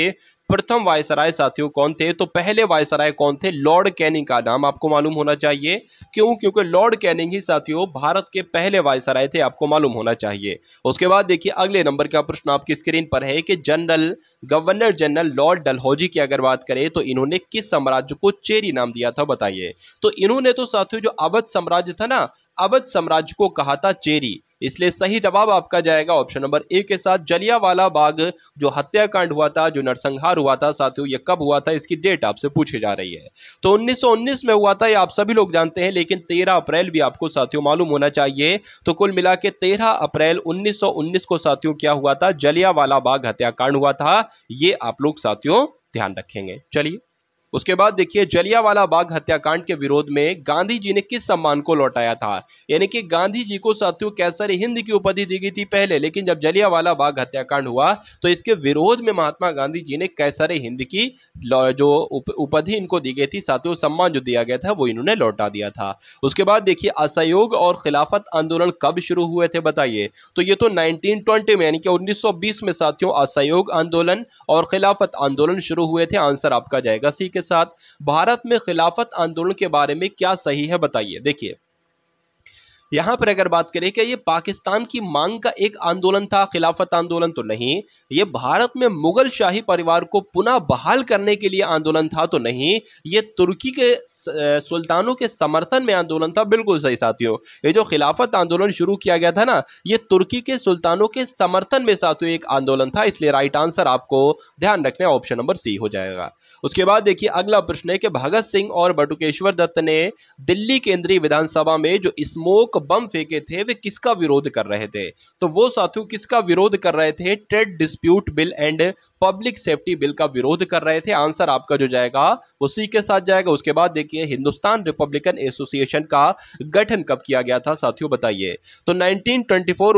Speaker 1: प्रथम वायसराय साथियों कौन थे तो पहले वायसराय कौन थे लॉर्ड कैनिंग का नाम आपको मालूम होना चाहिए क्यों क्योंकि लॉर्ड कैनिंग ही साथियों भारत के पहले वायसराय थे आपको मालूम होना चाहिए उसके बाद देखिए अगले नंबर का प्रश्न आपकी स्क्रीन पर है कि general governor general lord Dalhousie की अगर बात करें तो इन्होंने किस साम्राज्य को चेरी नाम दिया था बताइए तो इन्होंने तो साथियों जो अवध साम्राज्य था ना अवध साम्राज्य को कहा था चेरी इसलिए सही जवाब आपका जाएगा ऑप्शन नंबर ए के साथ जलियावाला बाग जो हत्याकांड हुआ था जो नरसंहार हुआ था साथियों ये कब हुआ था इसकी डेट आपसे पूछी जा रही है तो 1919 में हुआ था ये आप सभी लोग जानते हैं लेकिन 13 अप्रैल भी आपको साथियों मालूम होना चाहिए तो कुल मिला के तेरह अप्रैल उन्नीस को साथियों क्या हुआ था जलियावाला बाग हत्याकांड हुआ था ये आप लोग साथियों ध्यान रखेंगे चलिए उसके बाद देखिए जलियावाला बाग हत्याकांड के विरोध में गांधी जी ने किस सम्मान को लौटाया था यानी कि गांधी जी को साथियों कैसर हिंद की उपाधि दी गई थी पहले लेकिन जब जलियावाला बाग हत्याकांड हुआ तो इसके विरोध में महात्मा गांधी जी ने कैसर हिंद की जो उपाधि इनको दी गई थी साथियों सम्मान जो दिया गया था वो इन्होंने लौटा दिया था उसके बाद देखिए असहयोग और खिलाफत आंदोलन कब शुरू हुए थे बताइए तो ये तो नाइनटीन में यानी कि उन्नीस में साथियों असहयोग आंदोलन और खिलाफत आंदोलन शुरू हुए थे आंसर आपका जाएगा सी के साथ भारत में खिलाफत आंदोलन के बारे में क्या सही है बताइए देखिए यहां पर अगर बात करें कि ये पाकिस्तान की मांग का एक आंदोलन था खिलाफत आंदोलन तो नहीं ये भारत में मुगल शाही परिवार को पुनः बहाल करने के लिए आंदोलन था तो नहीं ये तुर्की के सुल्तानों के समर्थन में आंदोलन था बिल्कुल सही साथियों ये जो खिलाफत आंदोलन शुरू किया गया था ना ये तुर्की के सुल्तानों के समर्थन में साथियों एक आंदोलन था इसलिए राइट आंसर आपको ध्यान रखना ऑप्शन नंबर सी हो जाएगा उसके बाद देखिए अगला प्रश्न है कि भगत सिंह और बटुकेश्वर दत्त ने दिल्ली केंद्रीय विधानसभा में जो स्मोक लोग बम फेंके थे वे किसका विरोध कर रहे थे तो वो साथियों किसका विरोध कर रहे थे trade dispute bill and public safety bill का विरोध कर रहे थे आंसर आपका जो जाएगा वो सी के साथ जाएगा उसके बाद देखिए हिंदुस्तान रिपब्लिकन एसोसिएशन का गठन कब किया गया था साथियों बताइए तो 1924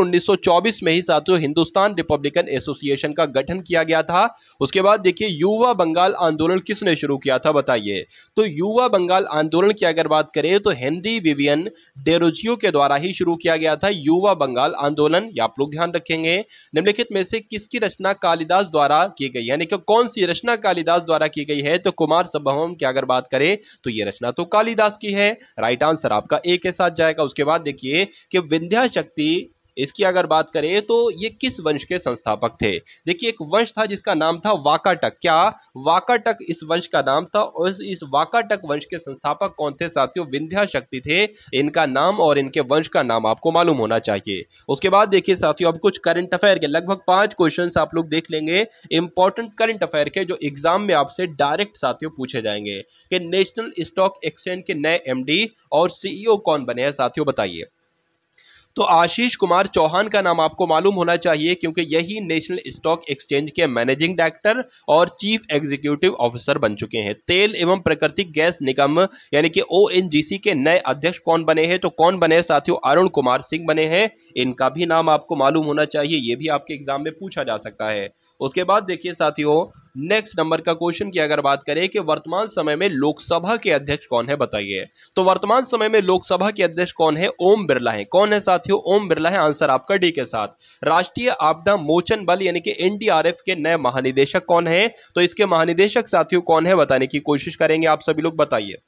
Speaker 1: 1924 में ही साथियों हिंदुस्तान रिपब्लिकन एसोसिएशन का गठन किया गया था उसके बाद देखिए युवा बंगाल आंदोलन किसने शुरू किया था बताइए तो युवा बंगाल आंदोलन की अगर बात करें तो हेनरी विवियन डेरोजियो के द्वारा ही शुरू किया गया था युवा बंगाल आंदोलन आप लोग ध्यान रखेंगे निम्नलिखित में से किसकी रचना कालिदास द्वारा की गई यानी कि कौन सी रचना कालिदास द्वारा की गई है तो कुमार संभवम की अगर बात करें तो ये रचना तो कालिदास की है राइट आंसर आपका ए के साथ जाएगा उसके बाद देखिए कि विंध्या शक्ति इसकी अगर बात करें तो ये किस वंश के संस्थापक थे देखिए एक वंश था जिसका नाम था वाकाटक क्या वाकाटक इस वंश का नाम था और इस वाकाटक वंश के संस्थापक कौन थे साथियों विंध्या शक्ति थे इनका नाम और इनके वंश का नाम आपको मालूम होना चाहिए उसके बाद देखिए साथियों अब कुछ करंट अफेयर के लगभग पांच क्वेश्चन आप लोग देख लेंगे इंपॉर्टेंट करंट अफेयर के जो एग्जाम में आपसे डायरेक्ट साथियों पूछे जाएंगे कि नेशनल स्टॉक एक्सचेंज के नए एमडी और सीईओ e कौन बने हैं साथियों बताइए तो आशीष कुमार चौहान का नाम आपको मालूम होना चाहिए क्योंकि यही नेशनल स्टॉक एक्सचेंज के मैनेजिंग डायरेक्टर और चीफ एग्जीक्यूटिव ऑफिसर बन चुके हैं तेल एवं प्राकृतिक गैस निगम यानी कि ओ के नए अध्यक्ष कौन बने हैं तो कौन बने साथियों अरुण कुमार सिंह बने हैं इनका भी नाम आपको मालूम होना चाहिए ये भी आपके एग्जाम में पूछा जा सकता है उसके बाद देखिए साथियों नेक्स्ट नंबर का क्वेश्चन की अगर बात करें कि वर्तमान समय में लोकसभा के अध्यक्ष कौन है बताइए तो वर्तमान समय में लोकसभा के अध्यक्ष कौन है ओम बिरला है कौन है साथियों ओम बिरला है आंसर आपका डी के साथ राष्ट्रीय आपदा मोचन बल यानी कि एनडीआरएफ के नए महानिदेशक कौन है तो इसके महानिदेशक साथियों कौन है बताने की कोशिश करेंगे आप सभी लोग बताइए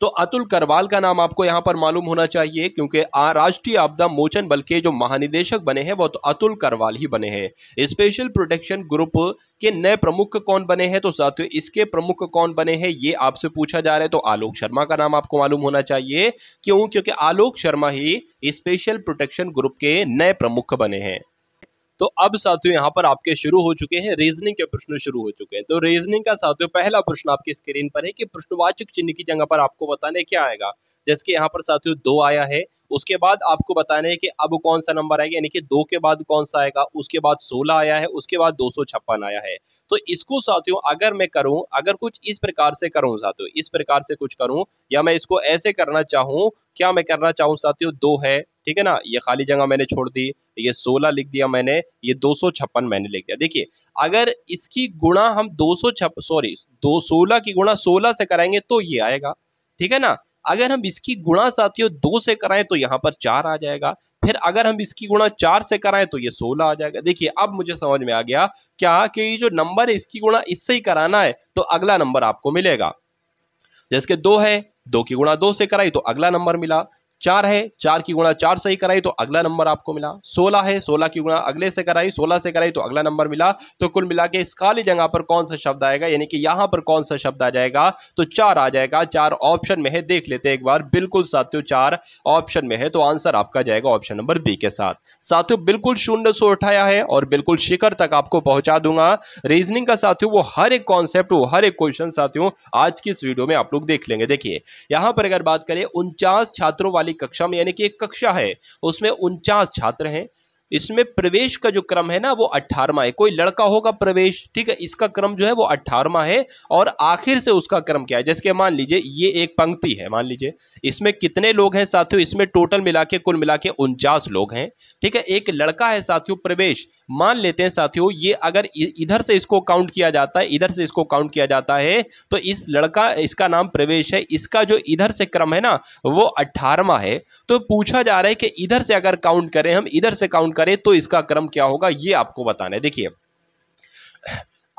Speaker 1: तो अतुल करवाल का नाम आपको यहाँ पर मालूम होना चाहिए क्योंकि राष्ट्रीय आपदा मोचन बल के जो महानिदेशक बने हैं वो तो अतुल करवाल ही बने हैं स्पेशल प्रोटेक्शन ग्रुप के नए प्रमुख कौन बने हैं तो साथियों इसके प्रमुख कौन बने हैं ये आपसे पूछा जा रहा है तो आलोक शर्मा का नाम आपको मालूम होना चाहिए क्यों क्योंकि आलोक शर्मा ही स्पेशल प्रोटेक्शन ग्रुप के नए प्रमुख बने हैं तो अब साथियों यहाँ पर आपके शुरू हो चुके हैं रीजनिंग के प्रश्न शुरू हो चुके हैं तो रीजनिंग का साथियों पहला प्रश्न आपके स्क्रीन पर है कि प्रश्नवाचक चिन्ह की जगह पर आपको बताने क्या आएगा जैसे कि यहाँ पर साथियों दो आया है उसके बाद आपको बताना है कि अब कौन सा नंबर आएगा यानी कि दो के बाद कौन सा आएगा उसके बाद सोलह आया है उसके बाद दो आया है तो इसको साथियों अगर मैं करूं अगर कुछ इस प्रकार से करूं साथियों इस प्रकार से कुछ करूं या मैं इसको ऐसे करना चाहूं क्या मैं करना चाहूं साथियों दो है ठीक है ना ये खाली जगह मैंने छोड़ दी ये सोलह लिख दिया मैंने ये दो सौ छप्पन मैंने लिख दिया देखिए अगर इसकी गुणा हम दो सौ छप सॉरी दो सोलह की गुणा सोलह से कराएंगे तो ये आएगा ठीक है ना अगर हम इसकी गुणा साथियों दो से कराएं तो यहाँ पर चार आ जाएगा फिर अगर हम इसकी गुणा चार से कराएं तो ये सोलह आ जाएगा देखिए अब मुझे समझ में आ गया क्या कि ये जो नंबर है इसकी गुणा इससे ही कराना है तो अगला नंबर आपको मिलेगा जैसे दो है दो की गुणा दो से कराई तो अगला नंबर मिला चार है चार की गुणा चार से ही कराई तो अगला नंबर आपको मिला सोलह है सोलह की गुणा अगले से कराई सोलह से कराई तो अगला नंबर मिला तो कुल मिला के इस खाली जगह पर कौन सा शब्द आएगा यानी कि यहां पर कौन सा शब्द आ जाएगा तो चार आ जाएगा चार ऑप्शन में है देख लेते एक बार बिल्कुल साथियों चार ऑप्शन में है तो आंसर आपका जाएगा ऑप्शन नंबर बी के साथ साथियों बिल्कुल शून्य से उठाया है और बिल्कुल शिखर तक आपको पहुंचा दूंगा रीजनिंग का साथियों वो हर एक कॉन्सेप्ट वो हर एक क्वेश्चन साथियों आज की इस वीडियो में आप लोग देख लेंगे देखिए यहां पर अगर बात करें उनचास छात्रों वाले वाली कक्षा में यानी कि एक कक्षा है उसमें उनचास छात्र हैं इसमें प्रवेश का जो क्रम है ना वो अट्ठारवा है कोई लड़का होगा प्रवेश ठीक है इसका क्रम जो है वो अट्ठारवा है और आखिर से उसका क्रम क्या है जैसे कि मान लीजिए ये एक पंक्ति है मान लीजिए इसमें कितने लोग हैं साथियों इसमें टोटल मिला के कुल मिला के उनचास लोग हैं ठीक है एक लड़का है साथियों प्रवेश मान लेते हैं साथियों ये अगर इधर से इसको काउंट किया जाता है इधर से इसको काउंट किया जाता है तो इस लड़का इसका नाम प्रवेश है इसका जो इधर से क्रम है ना वो अट्ठारवा है तो पूछा जा रहा है कि इधर से अगर काउंट करें हम इधर से काउंट करें तो इसका क्रम क्या होगा ये आपको बताना है देखिए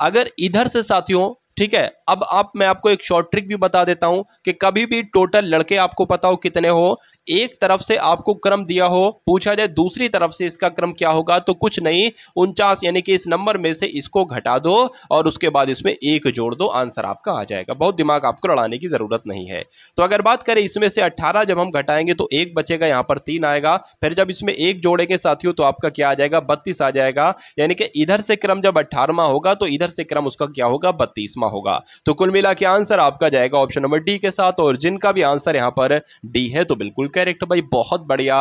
Speaker 1: अगर इधर से साथियों ठीक है अब आप मैं आपको एक शॉर्ट ट्रिक भी बता देता हूं कि कभी भी टोटल लड़के आपको पता हो कितने हो एक तरफ से आपको क्रम दिया हो पूछा जाए दूसरी तरफ से इसका क्रम क्या होगा तो कुछ नहीं उनचास यानी कि इस नंबर में से इसको घटा दो और उसके बाद इसमें एक जोड़ दो आंसर आपका आ जाएगा बहुत दिमाग आपको लड़ाने की ज़रूरत नहीं है तो अगर बात करें इसमें से अट्ठारह जब हम घटाएंगे तो एक बचेगा यहाँ पर तीन आएगा फिर जब इसमें एक जोड़ेंगे साथियों तो आपका क्या आ जाएगा बत्तीस आ जाएगा यानी कि इधर से क्रम जब अट्ठारहवा होगा तो इधर से क्रम उसका क्या होगा बत्तीसवा होगा तो कुल मिला के आंसर आपका जाएगा ऑप्शन नंबर डी के साथ और जिनका भी आंसर यहाँ पर डी है तो बिल्कुल करेक्ट तो भाई बहुत बढ़िया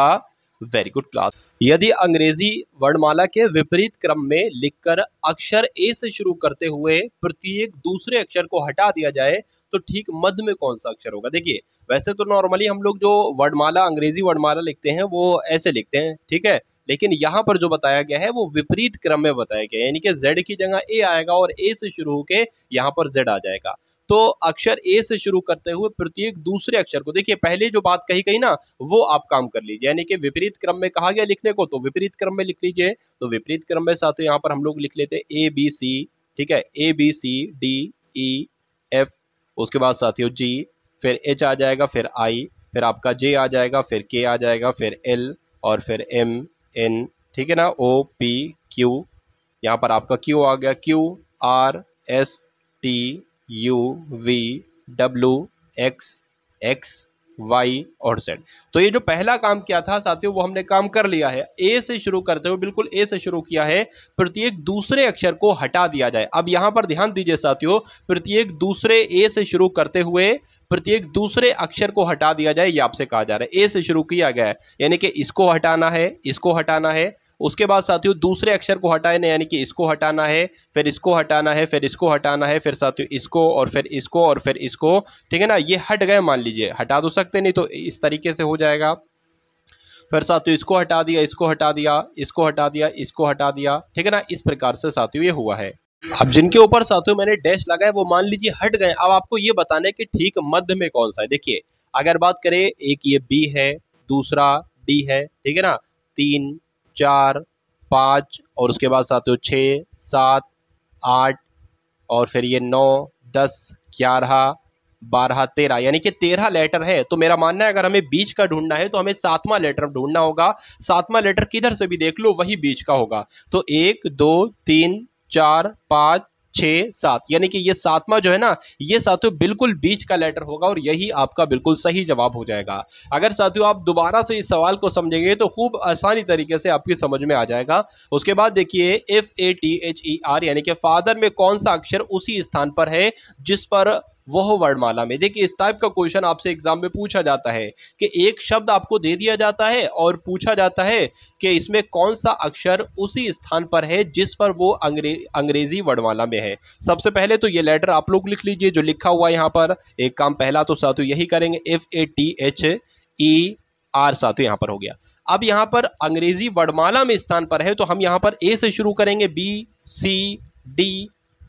Speaker 1: वेरी गुड क्लास यदि अंग्रेजी वर्णमाला के विपरीत क्रम में लिखकर अक्षर ए से शुरू करते हुए प्रत्येक दूसरे अक्षर को हटा दिया जाए तो ठीक मध्य में कौन सा अक्षर होगा देखिए वैसे तो नॉर्मली हम लोग जो वर्णमाला अंग्रेजी वर्णमाला लिखते हैं वो ऐसे लिखते हैं ठीक है लेकिन यहाँ पर जो बताया गया है वो विपरीत क्रम में बताया गया यानी कि जेड की जगह ए आएगा और ए से शुरू होकर यहाँ पर जेड आ जाएगा तो अक्षर ए से शुरू करते हुए प्रत्येक दूसरे अक्षर को देखिए पहले जो बात कही गई ना वो आप काम कर लीजिए यानी कि विपरीत क्रम में कहा गया लिखने को तो विपरीत क्रम में लिख लीजिए तो विपरीत क्रम में साथ यहाँ पर हम लोग लिख लेते ए बी सी ठीक है A B C D E F उसके बाद साथियों जी फिर एच आ जाएगा फिर आई फिर आपका जे आ जाएगा फिर के आ जाएगा फिर एल और फिर एम एन ठीक है ना ओ पी क्यू यहाँ पर आपका क्यू आ गया Q R S T U V W X X Y और जेड तो ये जो पहला काम किया था साथियों वो हमने काम कर लिया है ए से शुरू करते हुए बिल्कुल ए से शुरू किया है प्रत्येक दूसरे अक्षर को हटा दिया जाए अब यहाँ पर ध्यान दीजिए साथियों प्रत्येक दूसरे ए से शुरू करते हुए प्रत्येक दूसरे अक्षर को हटा दिया जाए ये आपसे कहा जा रहा है ए से शुरू किया गया है यानी कि इसको हटाना है इसको हटाना है उसके बाद साथियों दूसरे अक्षर को हटाए ना यानी कि इसको हटाना है फिर इसको हटाना है फिर इसको हटाना है फिर साथियों इसको और फिर इसको और फिर इसको ठीक है ना ये हट गए मान लीजिए हटा तो सकते नहीं तो इस तरीके से हो जाएगा फिर साथियों इसको हटा दिया इसको हटा दिया इसको हटा दिया इसको हटा दिया ठीक है ना इस प्रकार से साथियों ये हुआ है अब जिनके ऊपर साथियों मैंने डैश लगा है वो मान लीजिए हट गए अब आपको ये बताना है कि ठीक मध्य में कौन सा है देखिए अगर बात करें एक ये बी है दूसरा डी है ठीक है ना तीन चार पाँच और उसके बाद साथियों तो छः सात आठ और फिर ये नौ दस ग्यारह बारह तेरह यानी कि तेरह लेटर है तो मेरा मानना है अगर हमें बीच का ढूंढना है तो हमें सातवां लेटर ढूंढना होगा सातवां लेटर किधर से भी देख लो वही बीच का होगा तो एक दो तीन चार पाँच छः सात यानी कि ये सातवां जो है ना ये साथियों बिल्कुल बीच का लेटर होगा और यही आपका बिल्कुल सही जवाब हो जाएगा अगर साथियों आप दोबारा से इस सवाल को समझेंगे तो खूब आसानी तरीके से आपकी समझ में आ जाएगा उसके बाद देखिए F A T H E R यानी कि फादर में कौन सा अक्षर उसी स्थान पर है जिस पर वह वर्णमाला में देखिए इस टाइप का क्वेश्चन आपसे एग्जाम में पूछा जाता है कि एक शब्द आपको दे दिया जाता है और पूछा जाता है कि इसमें कौन सा अक्षर उसी स्थान पर है जिस पर वो अंग्रे अंग्रेजी वर्णमाला में है सबसे पहले तो ये लेटर आप लोग लिख लीजिए जो लिखा हुआ है यहाँ पर एक काम पहला तो साथ यही करेंगे F A T H E R साथ यहाँ पर हो गया अब यहाँ पर अंग्रेजी वर्णमाला में स्थान पर है तो हम यहाँ पर ए से शुरू करेंगे B C D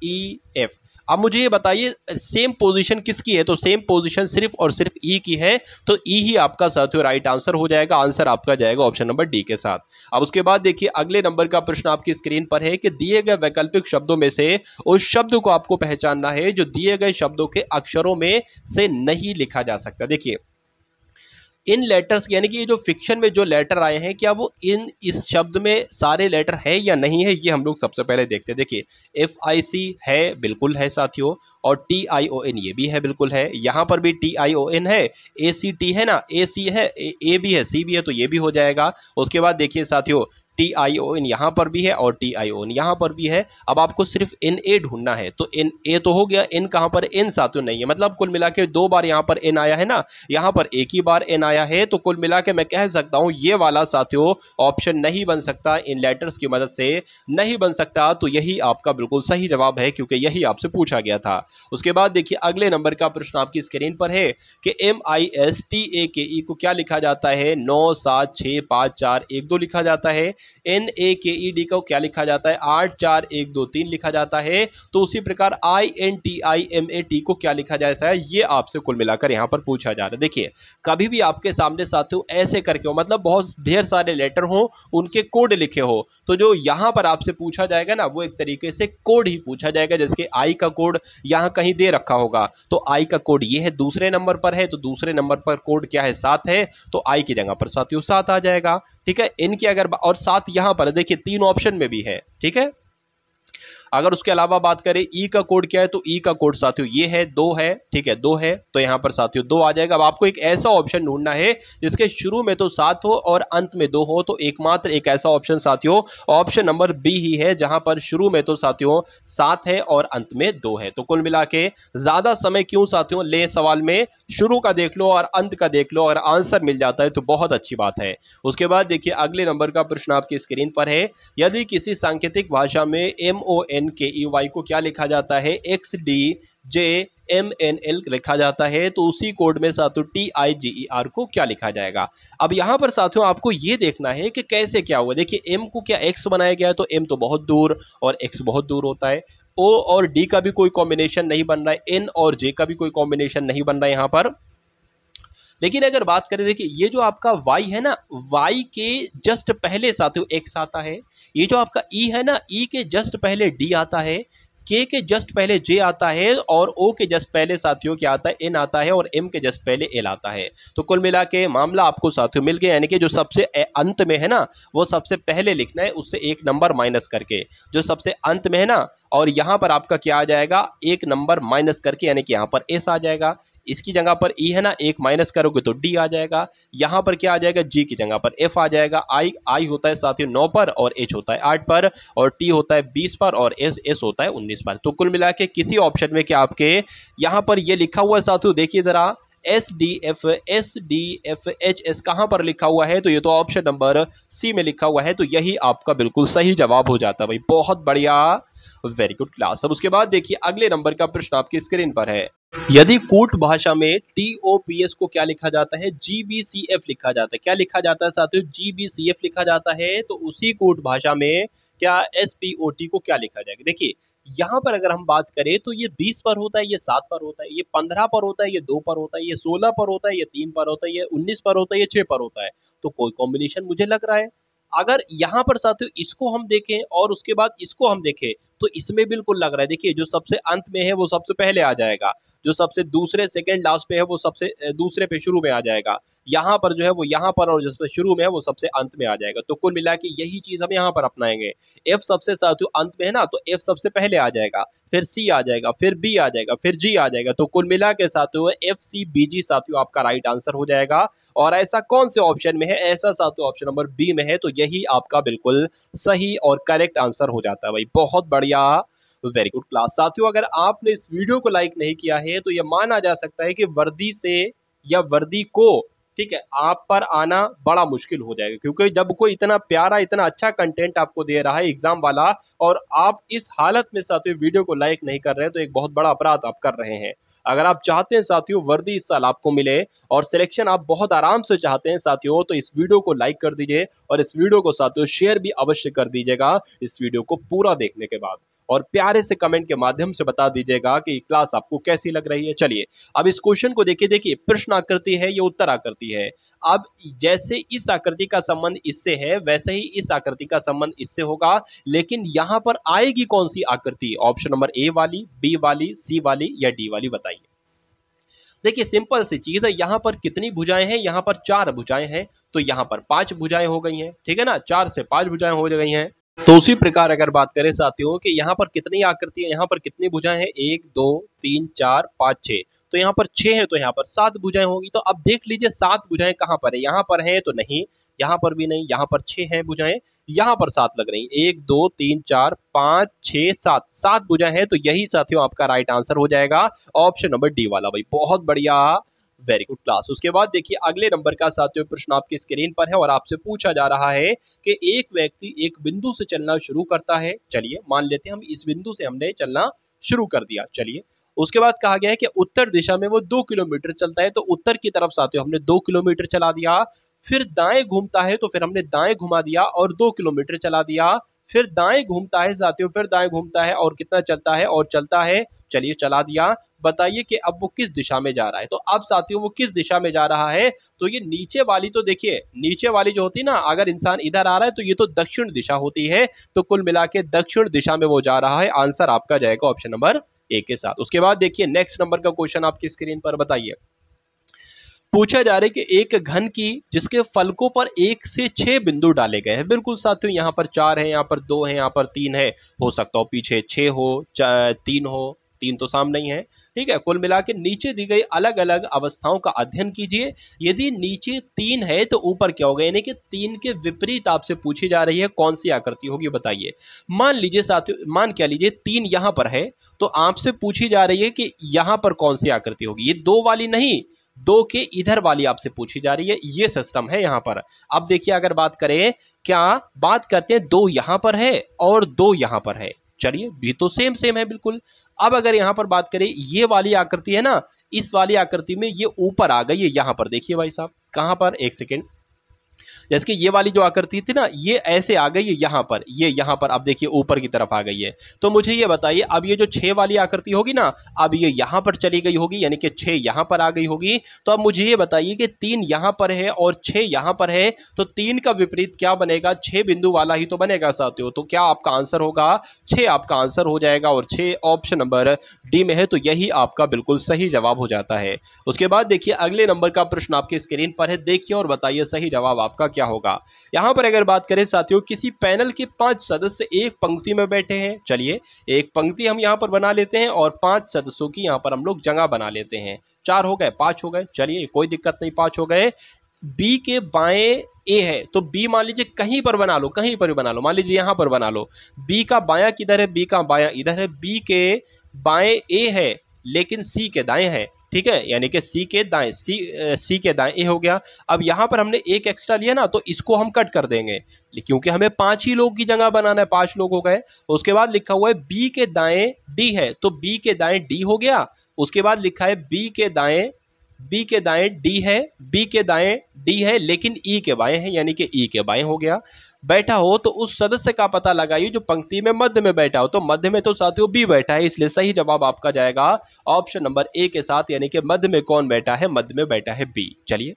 Speaker 1: E F अब मुझे ये बताइए सेम पोजीशन किसकी है तो सेम पोजीशन सिर्फ और सिर्फ ई e की है तो ई e ही आपका हो राइट आंसर हो जाएगा आंसर आपका जाएगा ऑप्शन नंबर डी के साथ अब उसके बाद देखिए अगले नंबर का प्रश्न आपकी स्क्रीन पर है कि दिए गए वैकल्पिक शब्दों में से उस शब्द को आपको पहचानना है जो दिए गए शब्दों के अक्षरों में से नहीं लिखा जा सकता देखिए इन लेटर्स यानी कि ये जो फिक्शन में जो लेटर आए हैं क्या वो इन इस शब्द में सारे लेटर है या नहीं है ये हम लोग सबसे पहले देखते हैं देखिए एफ आई सी है बिल्कुल है साथियों और टी आई ओ एन ये भी है बिल्कुल है यहाँ पर भी टी आई ओ एन है ए सी टी है ना ए सी है ए, ए भी है सी भी है तो ये भी हो जाएगा उसके बाद देखिए साथियों टी आई ओ एन यहाँ पर भी है और टी आई ओ एन यहाँ पर भी है अब आपको सिर्फ एन ए ढूंढना है तो एन ए तो हो गया एन कहाँ पर एन सातों नहीं है मतलब कुल मिला के दो बार यहाँ पर एन आया है ना यहाँ पर एक ही बार एन आया है तो कुल मिला के मैं कह सकता हूँ ये वाला साथियों ऑप्शन नहीं बन सकता इन लेटर्स की मदद से नहीं बन सकता तो यही आपका बिल्कुल सही जवाब है क्योंकि यही आपसे पूछा गया था उसके बाद देखिए अगले नंबर का प्रश्न आपकी स्क्रीन पर है कि M I S T A K E को क्या लिखा जाता है नौ सात छः पाँच चार एक दो लिखा जाता है N A K E D को क्या लिखा जाता है आठ चार एक दो तीन लिखा जाता है तो उसी प्रकार I N T I M A T को क्या लिखा जाता है ये आपसे कुल मिलाकर यहाँ पर पूछा जा रहा है देखिए कभी भी आपके सामने साथियों ऐसे करके हो मतलब बहुत ढेर सारे लेटर हो उनके कोड लिखे हो तो जो यहाँ पर आपसे पूछा जाएगा ना वो एक तरीके से कोड ही पूछा जाएगा जैसे आई का कोड यहाँ कहीं दे रखा होगा तो आई का कोड ये है दूसरे नंबर पर है तो दूसरे नंबर पर कोड क्या है सात है तो आई की जगह पर साथियों सात आ जाएगा ठीक है इनकी अगर और साथ यहाँ पर देखिए तीन ऑप्शन में भी है ठीक है अगर उसके अलावा बात करें ई e का कोड क्या है तो ई e का कोड साथियों ये है दो है ठीक है दो है तो यहाँ पर साथियों दो आ जाएगा अब आपको एक ऐसा ऑप्शन ढूंढना है जिसके शुरू में तो सात हो और अंत में दो हो तो एकमात्र एक ऐसा ऑप्शन साथियों ऑप्शन नंबर बी ही है जहां पर शुरू में तो साथियों सात है और अंत में दो है तो कुल मिला के ज्यादा समय क्यों साथियों ले सवाल में शुरू का देख लो और अंत का देख लो और आंसर मिल जाता है तो बहुत अच्छी बात है उसके बाद देखिए अगले नंबर का प्रश्न आपकी स्क्रीन पर है यदि किसी सांकेतिक भाषा में एमओ एन के ई वाई को क्या लिखा जाता है X D J M N L लिखा जाता है तो उसी कोड में साथियों T I G E e R को क्या लिखा जाएगा अब यहाँ पर साथियों आपको ये देखना है कि कैसे क्या हुआ देखिए एम को क्या एक्स बनाया गया है तो एम तो बहुत दूर और एक्स बहुत दूर होता है ओ और डी का भी कोई कॉम्बिनेशन नहीं बन रहा है एन और जे का भी कोई कॉम्बिनेशन नहीं बन रहा है यहाँ पर लेकिन अगर बात करें देखिए ये जो आपका वाई है ना वाई के जस्ट पहले साथियों एक्स आता है ये जो आपका ई e है ना ई e के जस्ट पहले डी आता है के के जस्ट पहले जे आता है और ओ के जस्ट पहले साथियों क्या आता है एन आता है और एम के जस्ट पहले एल आता है तो कुल मिला के मामला आपको साथियों मिल गया यानी कि जो सबसे अंत में है ना वो सबसे पहले लिखना है उससे एक नंबर माइनस करके जो सबसे अंत में है ना और यहाँ पर आपका क्या आ जाएगा एक नंबर माइनस करके यानी कि यहाँ पर एस आ जाएगा इसकी जगह पर ई e है ना एक माइनस करोगे तो डी आ जाएगा यहाँ पर क्या आ जाएगा जी की जगह पर एफ आ जाएगा आई आई होता है साथियों नौ पर और एच होता है आठ पर और टी होता है बीस पर और एस एस होता है उन्नीस पर तो कुल मिला के किसी ऑप्शन में क्या आपके यहाँ पर ये लिखा हुआ है साथियों देखिए ज़रा S D F S D F H S कहाँ पर लिखा हुआ है तो ये तो ऑप्शन नंबर सी में लिखा हुआ है तो यही आपका बिल्कुल सही जवाब हो जाता है भाई बहुत बढ़िया वेरी गुड क्लास अब उसके बाद देखिए अगले नंबर का प्रश्न आपकी स्क्रीन पर है यदि कूट भाषा में टी ओ पी एस को क्या लिखा जाता है जी बी सी एफ लिखा जाता है क्या लिखा जाता है साथियों जी बी सी एफ लिखा जाता है तो उसी कूट भाषा में क्या एस पी ओ टी को क्या लिखा जाएगा देखिए यहाँ पर अगर हम बात करें तो ये बीस पर होता है ये सात पर होता है ये पंद्रह पर होता है ये दो पर होता है ये सोलह पर होता है ये तीन पर होता है ये उन्नीस पर होता है ये छः पर होता है तो कोई कॉम्बिनेशन मुझे लग रहा है अगर यहाँ पर साथियों इसको हम देखें और उसके बाद इसको हम देखें तो इसमें बिल्कुल लग रहा है देखिए जो सबसे अंत में है वो सबसे पहले आ जाएगा जो सबसे दूसरे सेकेंड लास्ट पे है वो सबसे दूसरे पे शुरू में आ जाएगा यहां पर जो है वो यहाँ पर और जिसमें शुरू में है वो सबसे अंत में आ जाएगा तो कुल मिला के यही चीज़ हम यहां पर अपनाएंगे एफ सबसे साथ अंत में है ना तो एफ सबसे पहले आ जाएगा फिर सी आ जाएगा फिर बी आ जाएगा फिर जी आ जाएगा तो कुल मिला के साथ एफ सी बी जी साथियों आपका राइट आंसर हो जाएगा और ऐसा कौन से ऑप्शन में है ऐसा साथियों ऑप्शन नंबर बी में है तो यही आपका बिल्कुल सही और करेक्ट आंसर हो जाता है भाई बहुत बढ़िया वेरी गुड क्लास साथियों अगर आपने इस वीडियो को लाइक नहीं किया है तो यह माना जा सकता है कि वर्दी से या वर्दी को ठीक है आप पर आना बड़ा मुश्किल हो जाएगा क्योंकि जब कोई इतना प्यारा इतना अच्छा कंटेंट आपको दे रहा है एग्जाम वाला और आप इस हालत में साथियों वीडियो को लाइक नहीं कर रहे हैं तो एक बहुत बड़ा अपराध आप कर रहे हैं अगर आप चाहते हैं साथियों वर्दी इस साल आपको मिले और सिलेक्शन आप बहुत आराम से चाहते हैं साथियों तो इस वीडियो को लाइक कर दीजिए और इस वीडियो को साथियों शेयर भी अवश्य कर दीजिएगा इस वीडियो को पूरा देखने के बाद और प्यारे से कमेंट के माध्यम से बता दीजिएगा कि क्लास आपको कैसी लग रही है चलिए अब इस क्वेश्चन को देखिए देखिए प्रश्न आकृति है या उत्तर आकृति है अब जैसे इस आकृति का संबंध इससे है वैसे ही इस आकृति का संबंध इससे होगा लेकिन यहां पर आएगी कौन सी आकृति ऑप्शन नंबर ए वाली बी वाली सी वाली या डी वाली बताइए देखिए सिंपल सी चीज है यहां पर कितनी भुजाएं हैं यहां पर चार भुजाएं हैं तो यहां पर पांच भुजाएं हो गई हैं ठीक है ना चार से पांच भुजाएं हो गई हैं तो उसी प्रकार अगर बात करें साथियों कि यहाँ पर कितनी आकृति है यहाँ पर कितनी भुजाएं हैं एक दो तीन चार पाँच छः तो यहाँ पर छः है तो यहाँ पर सात भुजाएं होंगी तो अब देख लीजिए सात भुजाएं कहाँ पर है यहाँ पर है तो नहीं यहाँ पर भी नहीं यहाँ पर छः हैं भुजाएं यहाँ पर सात लग रही एक दो तीन चार पाँच छः सात सात भुजाएं हैं तो यही साथियों आपका राइट आंसर हो जाएगा ऑप्शन नंबर डी वाला भाई बहुत बढ़िया वेरी गुड क्लास उसके बाद देखिए अगले नंबर का साथियों प्रश्न आपके स्क्रीन पर है और आपसे पूछा जा रहा है कि एक व्यक्ति एक बिंदु से चलना शुरू करता है चलिए मान लेते हैं हम इस बिंदु से हमने चलना शुरू कर दिया चलिए उसके बाद कहा गया है कि उत्तर दिशा में वो दो किलोमीटर चलता है तो उत्तर की तरफ साथियों हमने दो किलोमीटर चला दिया फिर दाएं घूमता है तो फिर हमने दाएं घुमा दिया और दो किलोमीटर चला दिया फिर दाएं घूमता है साथियों फिर दाएं घूमता है और कितना चलता है और चलता है चलिए चला दिया बताइए कि अब वो किस दिशा में जा रहा है तो अब साथियों वो किस दिशा में जा रहा है तो ये नीचे वाली तो देखिए नीचे वाली जो होती है ना अगर इंसान इधर आ रहा है तो ये तो दक्षिण दिशा होती है तो कुल मिला के दक्षिण दिशा में वो जा रहा है आंसर आपका जाएगा ऑप्शन नंबर ए के साथ उसके बाद देखिए नेक्स्ट नंबर का क्वेश्चन आपकी स्क्रीन पर बताइए पूछा जा रहा है कि एक घन की जिसके फलकों पर एक से छह बिंदु डाले गए हैं बिल्कुल साथियों यहाँ पर चार है यहाँ पर दो है यहाँ पर तीन है हो सकता हो पीछे छह हो तीन हो तीन तो सामने ही है ठीक है कुल मिला नीचे दी गई अलग अलग अवस्थाओं का अध्ययन कीजिए यदि नीचे तीन है तो ऊपर क्या होगा यानी कि तीन के विपरीत आपसे पूछी जा रही है कौन सी आकृति होगी बताइए मान लीजिए साथियों मान क्या लीजिए तीन यहां पर है तो आपसे पूछी जा रही है कि यहां पर कौन सी आकृति होगी ये दो वाली नहीं दो के इधर वाली आपसे पूछी जा रही है ये सिस्टम है यहां पर अब देखिए अगर बात करें क्या बात करते हैं दो यहां पर है और दो यहां पर है चलिए भी तो सेम सेम है बिल्कुल अब अगर यहां पर बात करें ये वाली आकृति है ना इस वाली आकृति में ये ऊपर आ गई है यहां पर देखिए भाई साहब कहां पर एक सेकेंड जैसे कि ये वाली जो आकृति थी ना ये ऐसे आ गई है यहाँ पर ये यहाँ पर अब देखिए ऊपर की तरफ आ गई है तो मुझे ये बताइए अब ये जो छः वाली आकृति होगी ना अब ये यहाँ पर चली गई होगी यानी कि छः यहाँ पर आ गई होगी तो अब मुझे ये बताइए कि तीन यहाँ पर है और छः यहाँ पर है तो तीन का विपरीत क्या बनेगा छः बिंदु वाला ही तो बनेगा साथियों तो क्या आपका आंसर होगा छः आपका आंसर हो जाएगा और छः ऑप्शन नंबर डी में है तो यही आपका बिल्कुल सही जवाब हो जाता है उसके बाद देखिए अगले नंबर का प्रश्न आपके स्क्रीन पर है देखिए और बताइए सही जवाब आपका क्या होगा यहाँ पर अगर बात करें साथियों किसी पैनल के पांच सदस्य एक पंक्ति में बैठे हैं चलिए एक पंक्ति हम यहाँ पर बना लेते हैं और पांच सदस्यों की यहाँ पर हम लोग जगह बना लेते हैं चार हो गए पाँच हो गए चलिए कोई दिक्कत नहीं पाँच हो गए बी के बाएं ए है तो बी मान लीजिए कहीं पर बना लो कहीं पर भी बना लो मान लीजिए यहाँ पर बना लो बी का बाया किधर है बी का बाया इधर है बी के बाएं ए है लेकिन सी के दाएं है ठीक है यानी कि सी के दाएं सी सी के दाएं ए हो गया अब यहाँ पर हमने एक एक्स्ट्रा लिया ना तो इसको हम कट कर देंगे क्योंकि हमें पांच ही लोग की जगह बनाना है पांच लोग हो गए उसके बाद लिखा हुआ है बी के दाएं डी है तो बी के दाएं डी हो गया उसके बाद लिखा है बी के दाएं बी के दाएं डी है बी के दाएं डी है लेकिन ई e के बाएं है यानी कि ई e के बाएं हो गया बैठा हो तो उस सदस्य का पता लगाइए जो पंक्ति में मध्य में बैठा हो तो मध्य में तो साथियों बी बैठा है इसलिए सही जवाब आपका जाएगा ऑप्शन नंबर ए के साथ यानी कि मध्य में कौन बैठा है मध्य में बैठा है बी चलिए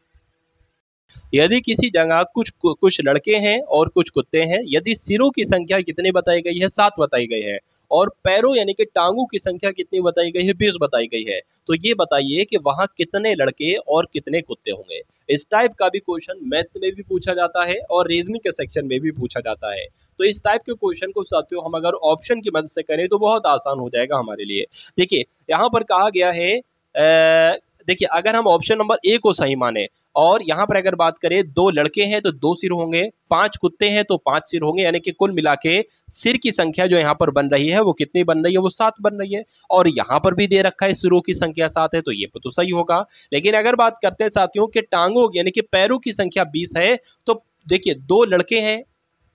Speaker 1: यदि किसी जगह कुछ कुछ लड़के हैं और कुछ कुत्ते हैं यदि सिरों की संख्या कितनी बताई गई है सात बताई गई है और पैरों यानी कि टांगों की संख्या कितनी बताई गई है बीस बताई गई है तो ये बताइए कि वहां कितने लड़के और कितने कुत्ते होंगे इस टाइप का भी क्वेश्चन मैथ में भी पूछा जाता है और रीजनिंग के सेक्शन में भी पूछा जाता है तो इस टाइप के क्वेश्चन को साथियों हम अगर ऑप्शन की मदद से करें तो बहुत आसान हो जाएगा हमारे लिए देखिए यहाँ पर कहा गया है देखिए अगर हम ऑप्शन नंबर ए को सही माने और यहाँ पर अगर बात करें दो लड़के हैं तो दो सिर होंगे पांच कुत्ते हैं तो पांच सिर होंगे यानी कि कुल मिला के सिर की संख्या जो यहाँ पर बन रही है वो कितनी बन रही है वो सात बन रही है और यहाँ पर भी दे रखा है सिरों की संख्या सात है तो ये तो सही होगा लेकिन अगर बात करते हैं साथियों के टांगों की यानी कि पैरों की संख्या बीस है तो देखिए दो लड़के हैं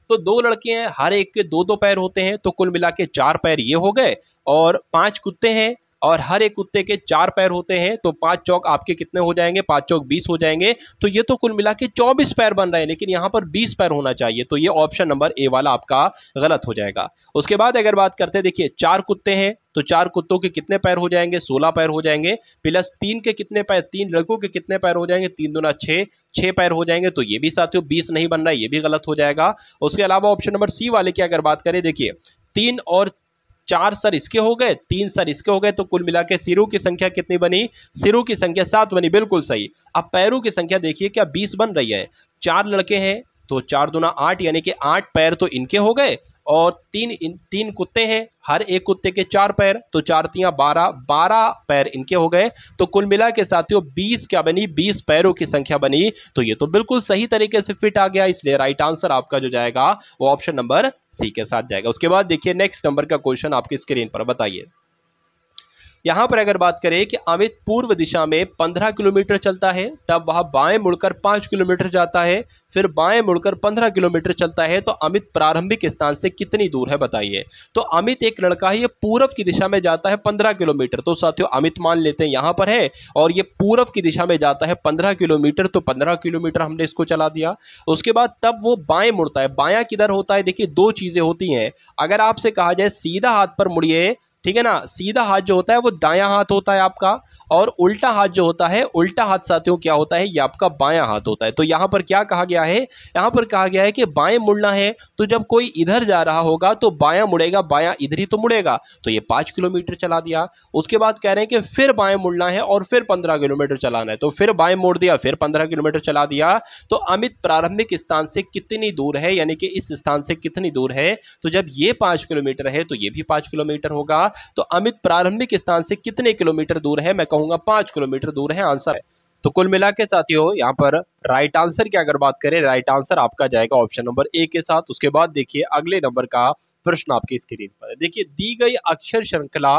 Speaker 1: तो दो लड़के हैं हर एक के दो दो पैर होते हैं तो कुल मिला के चार पैर ये हो गए और पांच कुत्ते हैं और हर एक कुत्ते के चार पैर होते हैं तो पांच चौक आपके कितने हो जाएंगे पांच चौक बीस हो जाएंगे तो ये तो कुल मिला के चौबीस पैर बन रहे हैं लेकिन यहां पर बीस पैर होना चाहिए तो ये ऑप्शन नंबर ए वाला आपका गलत हो जाएगा उसके बाद अगर बात करते देखिए चार कुत्ते हैं तो चार कुत्तों के कितने पैर हो जाएंगे सोलह पैर हो जाएंगे प्लस तीन के कितने पैर तीन लड़कों के कितने पैर हो जाएंगे तीन दुना छः छः पैर हो जाएंगे तो ये भी साथियों बीस नहीं बन रहा है ये भी गलत हो जाएगा उसके अलावा ऑप्शन नंबर सी वाले की अगर बात करें देखिए तीन और चार सर इसके हो गए तीन सर इसके हो गए तो कुल मिला के सिरों की संख्या कितनी बनी सिरों की संख्या सात बनी बिल्कुल सही अब पैरों की संख्या देखिए क्या बीस बन रही है चार लड़के हैं तो चार दुना आठ यानी कि आठ पैर तो इनके हो गए और तीन इन तीन कुत्ते हैं हर एक कुत्ते के चार पैर तो चार तियाँ बारह बारह पैर इनके हो गए तो कुल मिला के साथियों बीस क्या बनी बीस पैरों की संख्या बनी तो ये तो बिल्कुल सही तरीके से फिट आ गया इसलिए राइट आंसर आपका जो जाएगा वो ऑप्शन नंबर सी के साथ जाएगा उसके बाद देखिए नेक्स्ट नंबर का क्वेश्चन आपकी स्क्रीन पर बताइए यहाँ पर अगर बात करें कि अमित पूर्व दिशा में पंद्रह किलोमीटर चलता है तब वह बाएं मुड़कर पाँच किलोमीटर जाता है फिर बाएं मुड़कर पंद्रह किलोमीटर चलता है तो अमित प्रारंभिक स्थान से कितनी दूर है बताइए तो अमित एक लड़का है ये पूर्व की दिशा में जाता है पंद्रह किलोमीटर तो साथियों अमित मान लेते हैं यहाँ पर है और ये पूर्व की दिशा में जाता है पंद्रह किलोमीटर तो पंद्रह किलोमीटर हमने इसको चला दिया उसके बाद तब वो बाएँ मुड़ता है बायाँ किधर होता है देखिए दो चीज़ें होती हैं अगर आपसे कहा जाए सीधा हाथ पर मुड़िए ठीक है ना सीधा हाथ जो होता है वो दायां हाथ होता है आपका और उल्टा हाथ जो होता है उल्टा हाथ साथियों क्या होता है ये आपका बायां हाथ होता है तो यहां पर क्या कहा गया है यहां पर कहा गया है कि बाएं मुड़ना है तो जब कोई इधर जा रहा होगा तो बायां मुड़ेगा बायां इधर ही तो मुड़ेगा तो ये पांच किलोमीटर चला दिया उसके बाद कह रहे हैं कि फिर बाएं मुड़ना है और फिर पंद्रह किलोमीटर चलाना है तो फिर बाएं मोड़ दिया फिर पंद्रह किलोमीटर चला दिया तो अमित प्रारंभिक स्थान से कितनी दूर है यानी कि इस स्थान से कितनी दूर है तो जब ये पांच किलोमीटर है तो ये भी पांच किलोमीटर होगा तो अमित प्रारंभिक स्थान से कितने किलोमीटर दूर है मैं कहूंगा पांच किलोमीटर दूर है आंसर है तो कुल मिला के साथियों यहाँ पर राइट आंसर की अगर बात करें राइट आंसर आपका जाएगा ऑप्शन नंबर ए के साथ उसके बाद देखिए अगले नंबर का प्रश्न आपकी स्क्रीन पर देखिए दी गई अक्षर श्रृंखला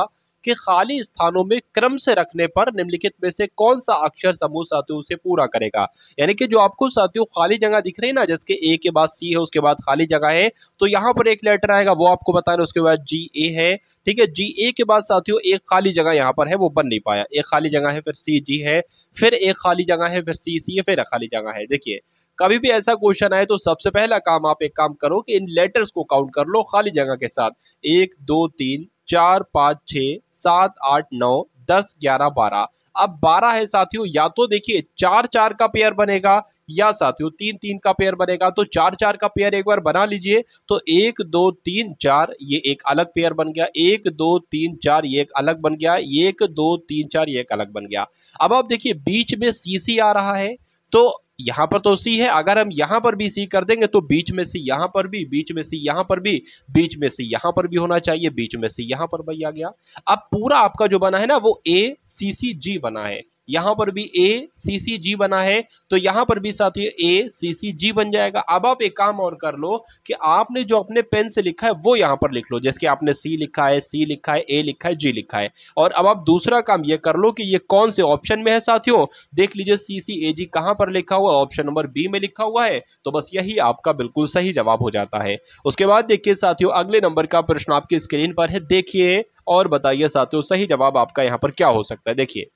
Speaker 1: के खाली स्थानों में क्रम से रखने पर निम्नलिखित में से कौन सा अक्षर समूह साथियों से पूरा करेगा यानी कि जो आपको साथियों खाली जगह दिख रही है ना जिसके ए के बाद सी है उसके बाद खाली जगह है तो यहाँ पर एक लेटर आएगा वो आपको बताना उसके बाद जी ए है ठीक है जी ए के बाद साथियों एक खाली जगह यहाँ पर है वो बन नहीं पाया एक खाली जगह है फिर सी जी है फिर एक खाली जगह है फिर सी सी है फिर खाली जगह है देखिए कभी भी ऐसा क्वेश्चन आए तो सबसे पहला काम आप एक काम करो कि इन लेटर्स को काउंट कर लो खाली जगह के साथ एक दो तीन चार पाँच छः सात आठ नौ दस ग्यारह बारह अब बारह है साथियों या तो देखिए चार चार का पेयर बनेगा या साथियों तीन तीन का पेयर बनेगा तो चार चार का पेयर एक बार बना लीजिए तो एक दो तीन चार ये एक अलग पेयर बन गया एक दो तीन चार ये एक अलग बन गया एक दो तीन चार ये एक अलग बन गया अब आप देखिए बीच में सी सी आ रहा है तो यहां पर तो सी है अगर हम यहां पर भी सी कर देंगे तो बीच में सी यहां पर भी बीच में सी यहां पर भी बीच में सी यहां पर भी होना चाहिए बीच में सी यहां पर भी आ गया अब पूरा आपका जो बना है ना वो ए सी सी जी बना है यहां पर भी ए सी सी जी बना है तो यहां पर भी साथियों ए सी सी जी बन जाएगा अब आप एक काम और कर लो कि आपने जो अपने पेन से लिखा है वो यहां पर लिख लो जैसे कि आपने सी लिखा है सी लिखा है ए लिखा है जी लिखा है और अब आप दूसरा काम ये कर लो कि ये कौन से ऑप्शन में है साथियों देख लीजिए सी सी ए जी कहां पर लिखा हुआ ऑप्शन नंबर बी में लिखा हुआ है तो बस यही आपका बिल्कुल सही जवाब हो जाता है उसके बाद देखिए साथियों अगले नंबर का प्रश्न आपकी स्क्रीन पर है देखिए और बताइए साथियों सही जवाब आपका यहाँ पर क्या हो सकता है देखिए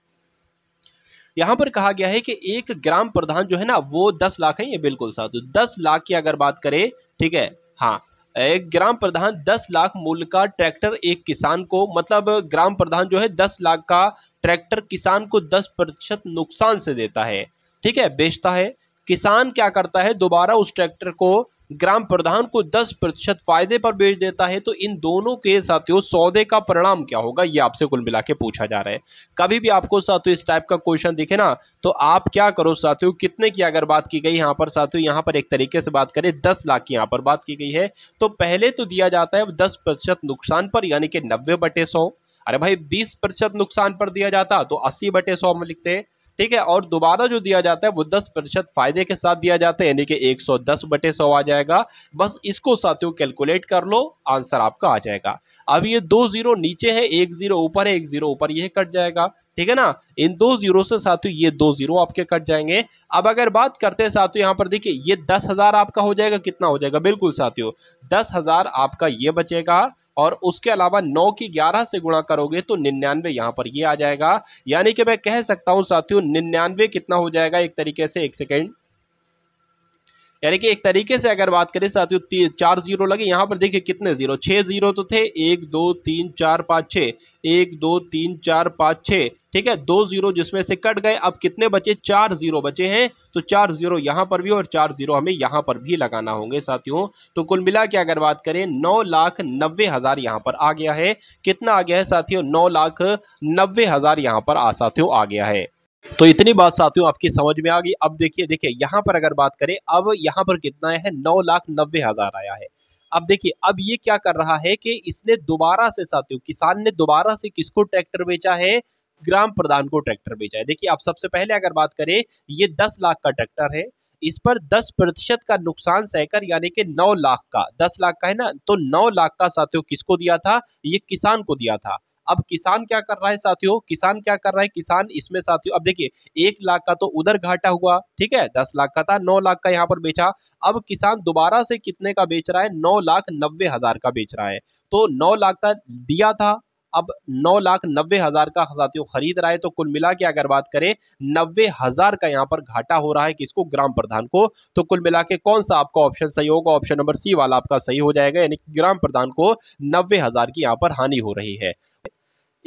Speaker 1: यहाँ पर कहा गया है कि एक ग्राम प्रधान जो है ना वो दस लाख है ये बिल्कुल साधु दस लाख की अगर बात करें ठीक है हाँ एक ग्राम प्रधान दस लाख मूल्य का ट्रैक्टर एक किसान को मतलब ग्राम प्रधान जो है दस लाख का ट्रैक्टर किसान को दस प्रतिशत नुकसान से देता है ठीक है बेचता है किसान क्या करता है दोबारा उस ट्रैक्टर को ग्राम प्रधान को 10 प्रतिशत फायदे पर बेच देता है तो इन दोनों के साथियों सौदे का परिणाम क्या होगा ये आपसे कुल मिला के पूछा जा रहा है कभी भी आपको साथियों इस टाइप का क्वेश्चन दिखे ना तो आप क्या करो साथियों कितने की अगर बात की गई यहाँ पर साथियों यहाँ पर एक तरीके से बात करें दस लाख की यहाँ पर बात की गई है तो पहले तो दिया जाता है दस प्रतिशत नुकसान पर यानी कि नब्बे बटे सौ अरे भाई बीस प्रतिशत नुकसान पर दिया जाता तो अस्सी बटे सौ में लिखते हैं ठीक है और दोबारा जो दिया जाता है वो दस प्रतिशत फायदे के साथ दिया जाता है यानी कि एक सौ दस बटे सौ आ जाएगा बस इसको साथियों कैलकुलेट कर लो आंसर आपका आ जाएगा अब ये दो जीरो नीचे है एक जीरो ऊपर है एक जीरो ऊपर यह कट जाएगा ठीक है ना इन दो जीरो से साथियों ये दो जीरो आपके कट जाएंगे अब अगर बात करते हैं साथियों यहाँ पर देखिए ये दस हज़ार आपका हो जाएगा कितना हो जाएगा बिल्कुल साथियों दस हज़ार आपका ये बचेगा और उसके अलावा नौ की ग्यारह से गुणा करोगे तो निन्यानवे यहाँ पर ये आ जाएगा यानी कि मैं कह सकता हूँ साथियों निन्यानवे कितना हो जाएगा एक तरीके से एक सेकेंड यानी कि एक तरीके से अगर बात करें साथियों चार जीरो लगे यहाँ पर देखिए कितने जीरो छः जीरो तो थे एक दो तीन चार पाँच छः एक दो तीन चार पाँच छः ठीक है दो जीरो जिसमें से कट गए अब कितने बचे चार जीरो बचे हैं तो चार जीरो यहाँ पर भी और चार जीरो हमें यहाँ पर भी लगाना होंगे साथियों तो कुल मिला के अगर बात करें नौ लाख नब्बे हज़ार यहाँ पर आ गया है कितना आ गया है साथियों नौ लाख नब्बे हज़ार यहाँ पर आ साथियों आ गया है तो इतनी बात साथियों आपकी समझ में आ गई अब देखिए देखिए यहाँ पर अगर बात करें अब यहाँ पर कितना है नौ लाख नब्बे हज़ार आया है अब देखिए अब ये क्या कर रहा है कि इसने दोबारा से साथियों किसान ने दोबारा से किसको ट्रैक्टर बेचा है ग्राम प्रधान को ट्रैक्टर बेचा है देखिए आप सबसे पहले अगर बात करें ये दस लाख का ट्रैक्टर है इस पर दस प्रतिशत का नुकसान सहकर यानी कि नौ लाख का दस लाख का है ना तो नौ लाख का साथियों किसको दिया था ये किसान को दिया था अब किसान क्या कर रहा है साथियों किसान क्या कर रहा है किसान इसमें साथियों अब देखिए एक लाख का तो उधर घाटा हुआ ठीक है दस लाख का था नौ लाख का यहाँ पर बेचा अब किसान दोबारा से कितने का बेच रहा है नौ लाख नब्बे हजार का बेच रहा है तो नौ लाख का दिया था अब नौ लाख नब्बे हज़ार का साथियों खरीद रहा है तो कुल मिला के अगर बात करें नब्बे हज़ार का यहाँ पर घाटा हो रहा है किसको ग्राम प्रधान को तो कुल मिला के कौन सा आपका ऑप्शन सही होगा ऑप्शन नंबर सी वाला आपका सही हो जाएगा यानी कि ग्राम प्रधान को नब्बे हज़ार की यहाँ पर हानि हो रही है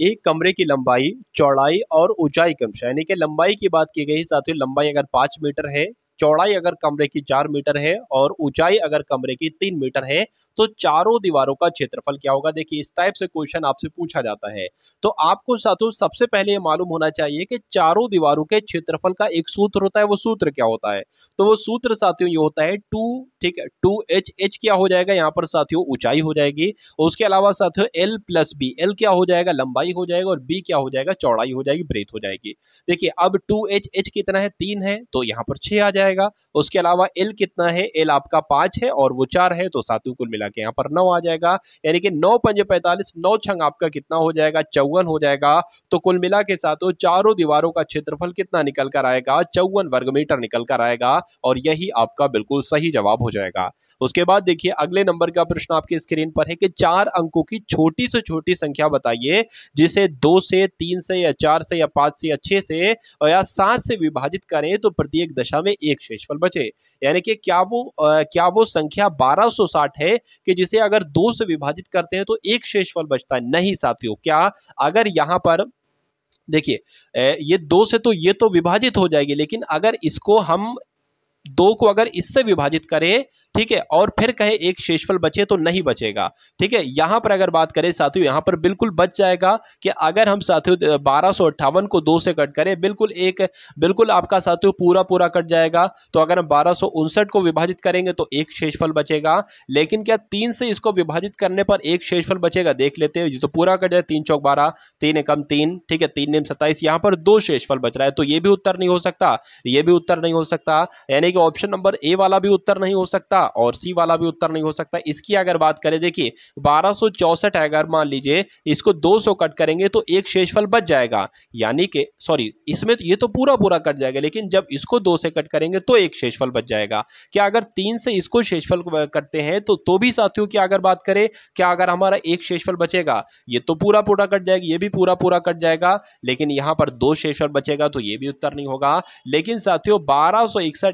Speaker 1: एक कमरे की लंबाई चौड़ाई और ऊंचाई कम यानी कि लंबाई की बात की गई साथियों लंबाई अगर पांच मीटर है चौड़ाई अगर कमरे की चार मीटर है और ऊंचाई अगर कमरे की तीन मीटर है तो चारों दीवारों का क्षेत्रफल क्या होगा देखिए इस टाइप से क्वेश्चन आपसे पूछा जाता है तो आपको साथियों सबसे पहले ये मालूम होना चाहिए कि चारों दीवारों के क्षेत्रफल का एक सूत्र होता है वो सूत्र क्या होता है तो वो सूत्र साथियों ये होता है टू ठीक है टू एच एच क्या हो जाएगा यहाँ पर साथियों ऊंचाई हो जाएगी और उसके अलावा साथियों एल प्लस बी एल क्या हो जाएगा लंबाई हो जाएगा और बी क्या हो जाएगा चौड़ाई हो जाएगी ब्रेथ हो जाएगी देखिए अब टू एच एच कितना है तीन है तो यहाँ पर छह आ जाएगा उसके अलावा एल कितना है एल आपका पांच है और वो चार है तो साथियों कुल मिला मिला के यहाँ पर नौ आ जाएगा यानी कि नौ पंजे पैंतालीस नौ छंग आपका कितना हो जाएगा चौवन हो जाएगा तो कुल मिला के साथ चारों दीवारों का क्षेत्रफल कितना निकल कर आएगा चौवन वर्ग मीटर निकल कर आएगा और यही आपका बिल्कुल सही जवाब हो जाएगा उसके बाद देखिए अगले नंबर का प्रश्न आपके स्क्रीन पर है कि चार अंकों की छोटी से छोटी संख्या बताइए जिसे दो से तीन से या चार से या पांच से या छह से या सात से विभाजित करें तो प्रत्येक दशा में एक शेषफल बचे यानी कि क्या वो आ, क्या वो संख्या 1260 है कि जिसे अगर दो से विभाजित करते हैं तो एक शेषफल बचता है नहीं साथियों क्या अगर यहां पर देखिए ये दो से तो ये तो विभाजित हो जाएगी लेकिन अगर इसको हम दो को अगर इससे विभाजित करें ठीक है और फिर कहे एक शेषफल बचे तो नहीं बचेगा ठीक है यहां पर अगर बात करें साथियों यहां पर बिल्कुल बच जाएगा कि अगर हम साथियों बारह को दो से कट करें बिल्कुल एक बिल्कुल आपका साथियों पूरा पूरा कट जाएगा तो अगर हम बारह को विभाजित करेंगे तो एक शेषफल बचेगा लेकिन क्या तीन से इसको विभाजित करने पर एक शेषफल बचेगा देख लेते हैं ये तो पूरा कट जाए तीन चौक बारह तीन एकम तीन ठीक है तीन नेम सत्ताईस यहाँ पर दो शेषफल बच रहा है तो ये भी उत्तर नहीं हो सकता ये भी उत्तर नहीं हो सकता यानी कि ऑप्शन नंबर ए वाला भी उत्तर नहीं हो सकता सकता और सी वाला भी उत्तर नहीं हो सकता इसकी अगर बात करें देखिए बारह है अगर मान लीजिए इसको 200 कट करेंगे तो एक शेषफल बच जाएगा यानी कि सॉरी इसमें तो ये तो पूरा पूरा कट जाएगा लेकिन जब इसको दो से कट करेंगे तो एक शेषफल बच जाएगा क्या अगर तीन से इसको शेषफल करते हैं तो तो भी साथियों की अगर बात करें क्या अगर हमारा एक शेषफल बचेगा ये तो पूरा पूरा कट जाएगा ये भी पूरा पूरा कट जाएगा लेकिन यहां पर दो शेषफल बचेगा तो ये भी उत्तर नहीं होगा लेकिन साथियों बारह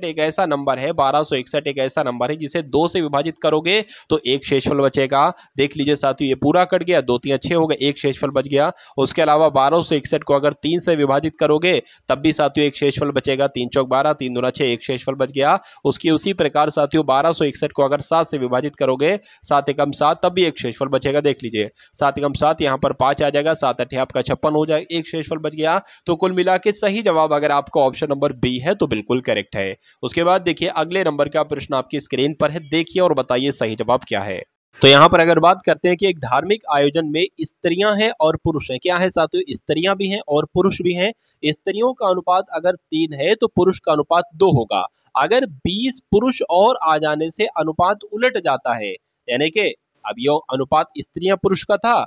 Speaker 1: एक ऐसा नंबर है बारह एक ऐसा नंबर है जिसे दो से विभाजित करोगे तो एक शेषफल बचेगा देख लीजिए साथियों ये पूरा कट गया दो तीन अच्छे हो गए एक शेषफल बच गया उसके अलावा बारह सौ इकसठ को अगर तीन से विभाजित करोगे तब भी साथियों एक शेषफल बचेगा तीन चौक बारह तीन दो छः एक शेषफल बच गया उसकी उसी प्रकार साथियों बारह सौ इकसठ को अगर सात से विभाजित करोगे सात एकम सात तब भी एक शेषफल बचेगा देख लीजिए सात एकम सात यहाँ पर पाँच आ जाएगा सात अठे आपका छप्पन हो जाएगा एक शेषफल बच गया तो कुल मिला के सही जवाब अगर आपका ऑप्शन नंबर बी है तो बिल्कुल करेक्ट है उसके बाद देखिए अगले नंबर का प्रश्न आपकी स्क्रीन स्क्रीन पर है देखिए और बताइए सही जवाब क्या है तो यहाँ पर अगर बात करते हैं कि एक धार्मिक आयोजन में स्त्रियां हैं और पुरुष हैं क्या है साथियों स्त्रियां भी हैं और पुरुष भी हैं स्त्रियों का अनुपात अगर तीन है तो पुरुष का अनुपात दो होगा अगर बीस पुरुष और आ जाने से अनुपात उलट जाता है यानी कि अब यो अनुपात स्त्रियां पुरुष का था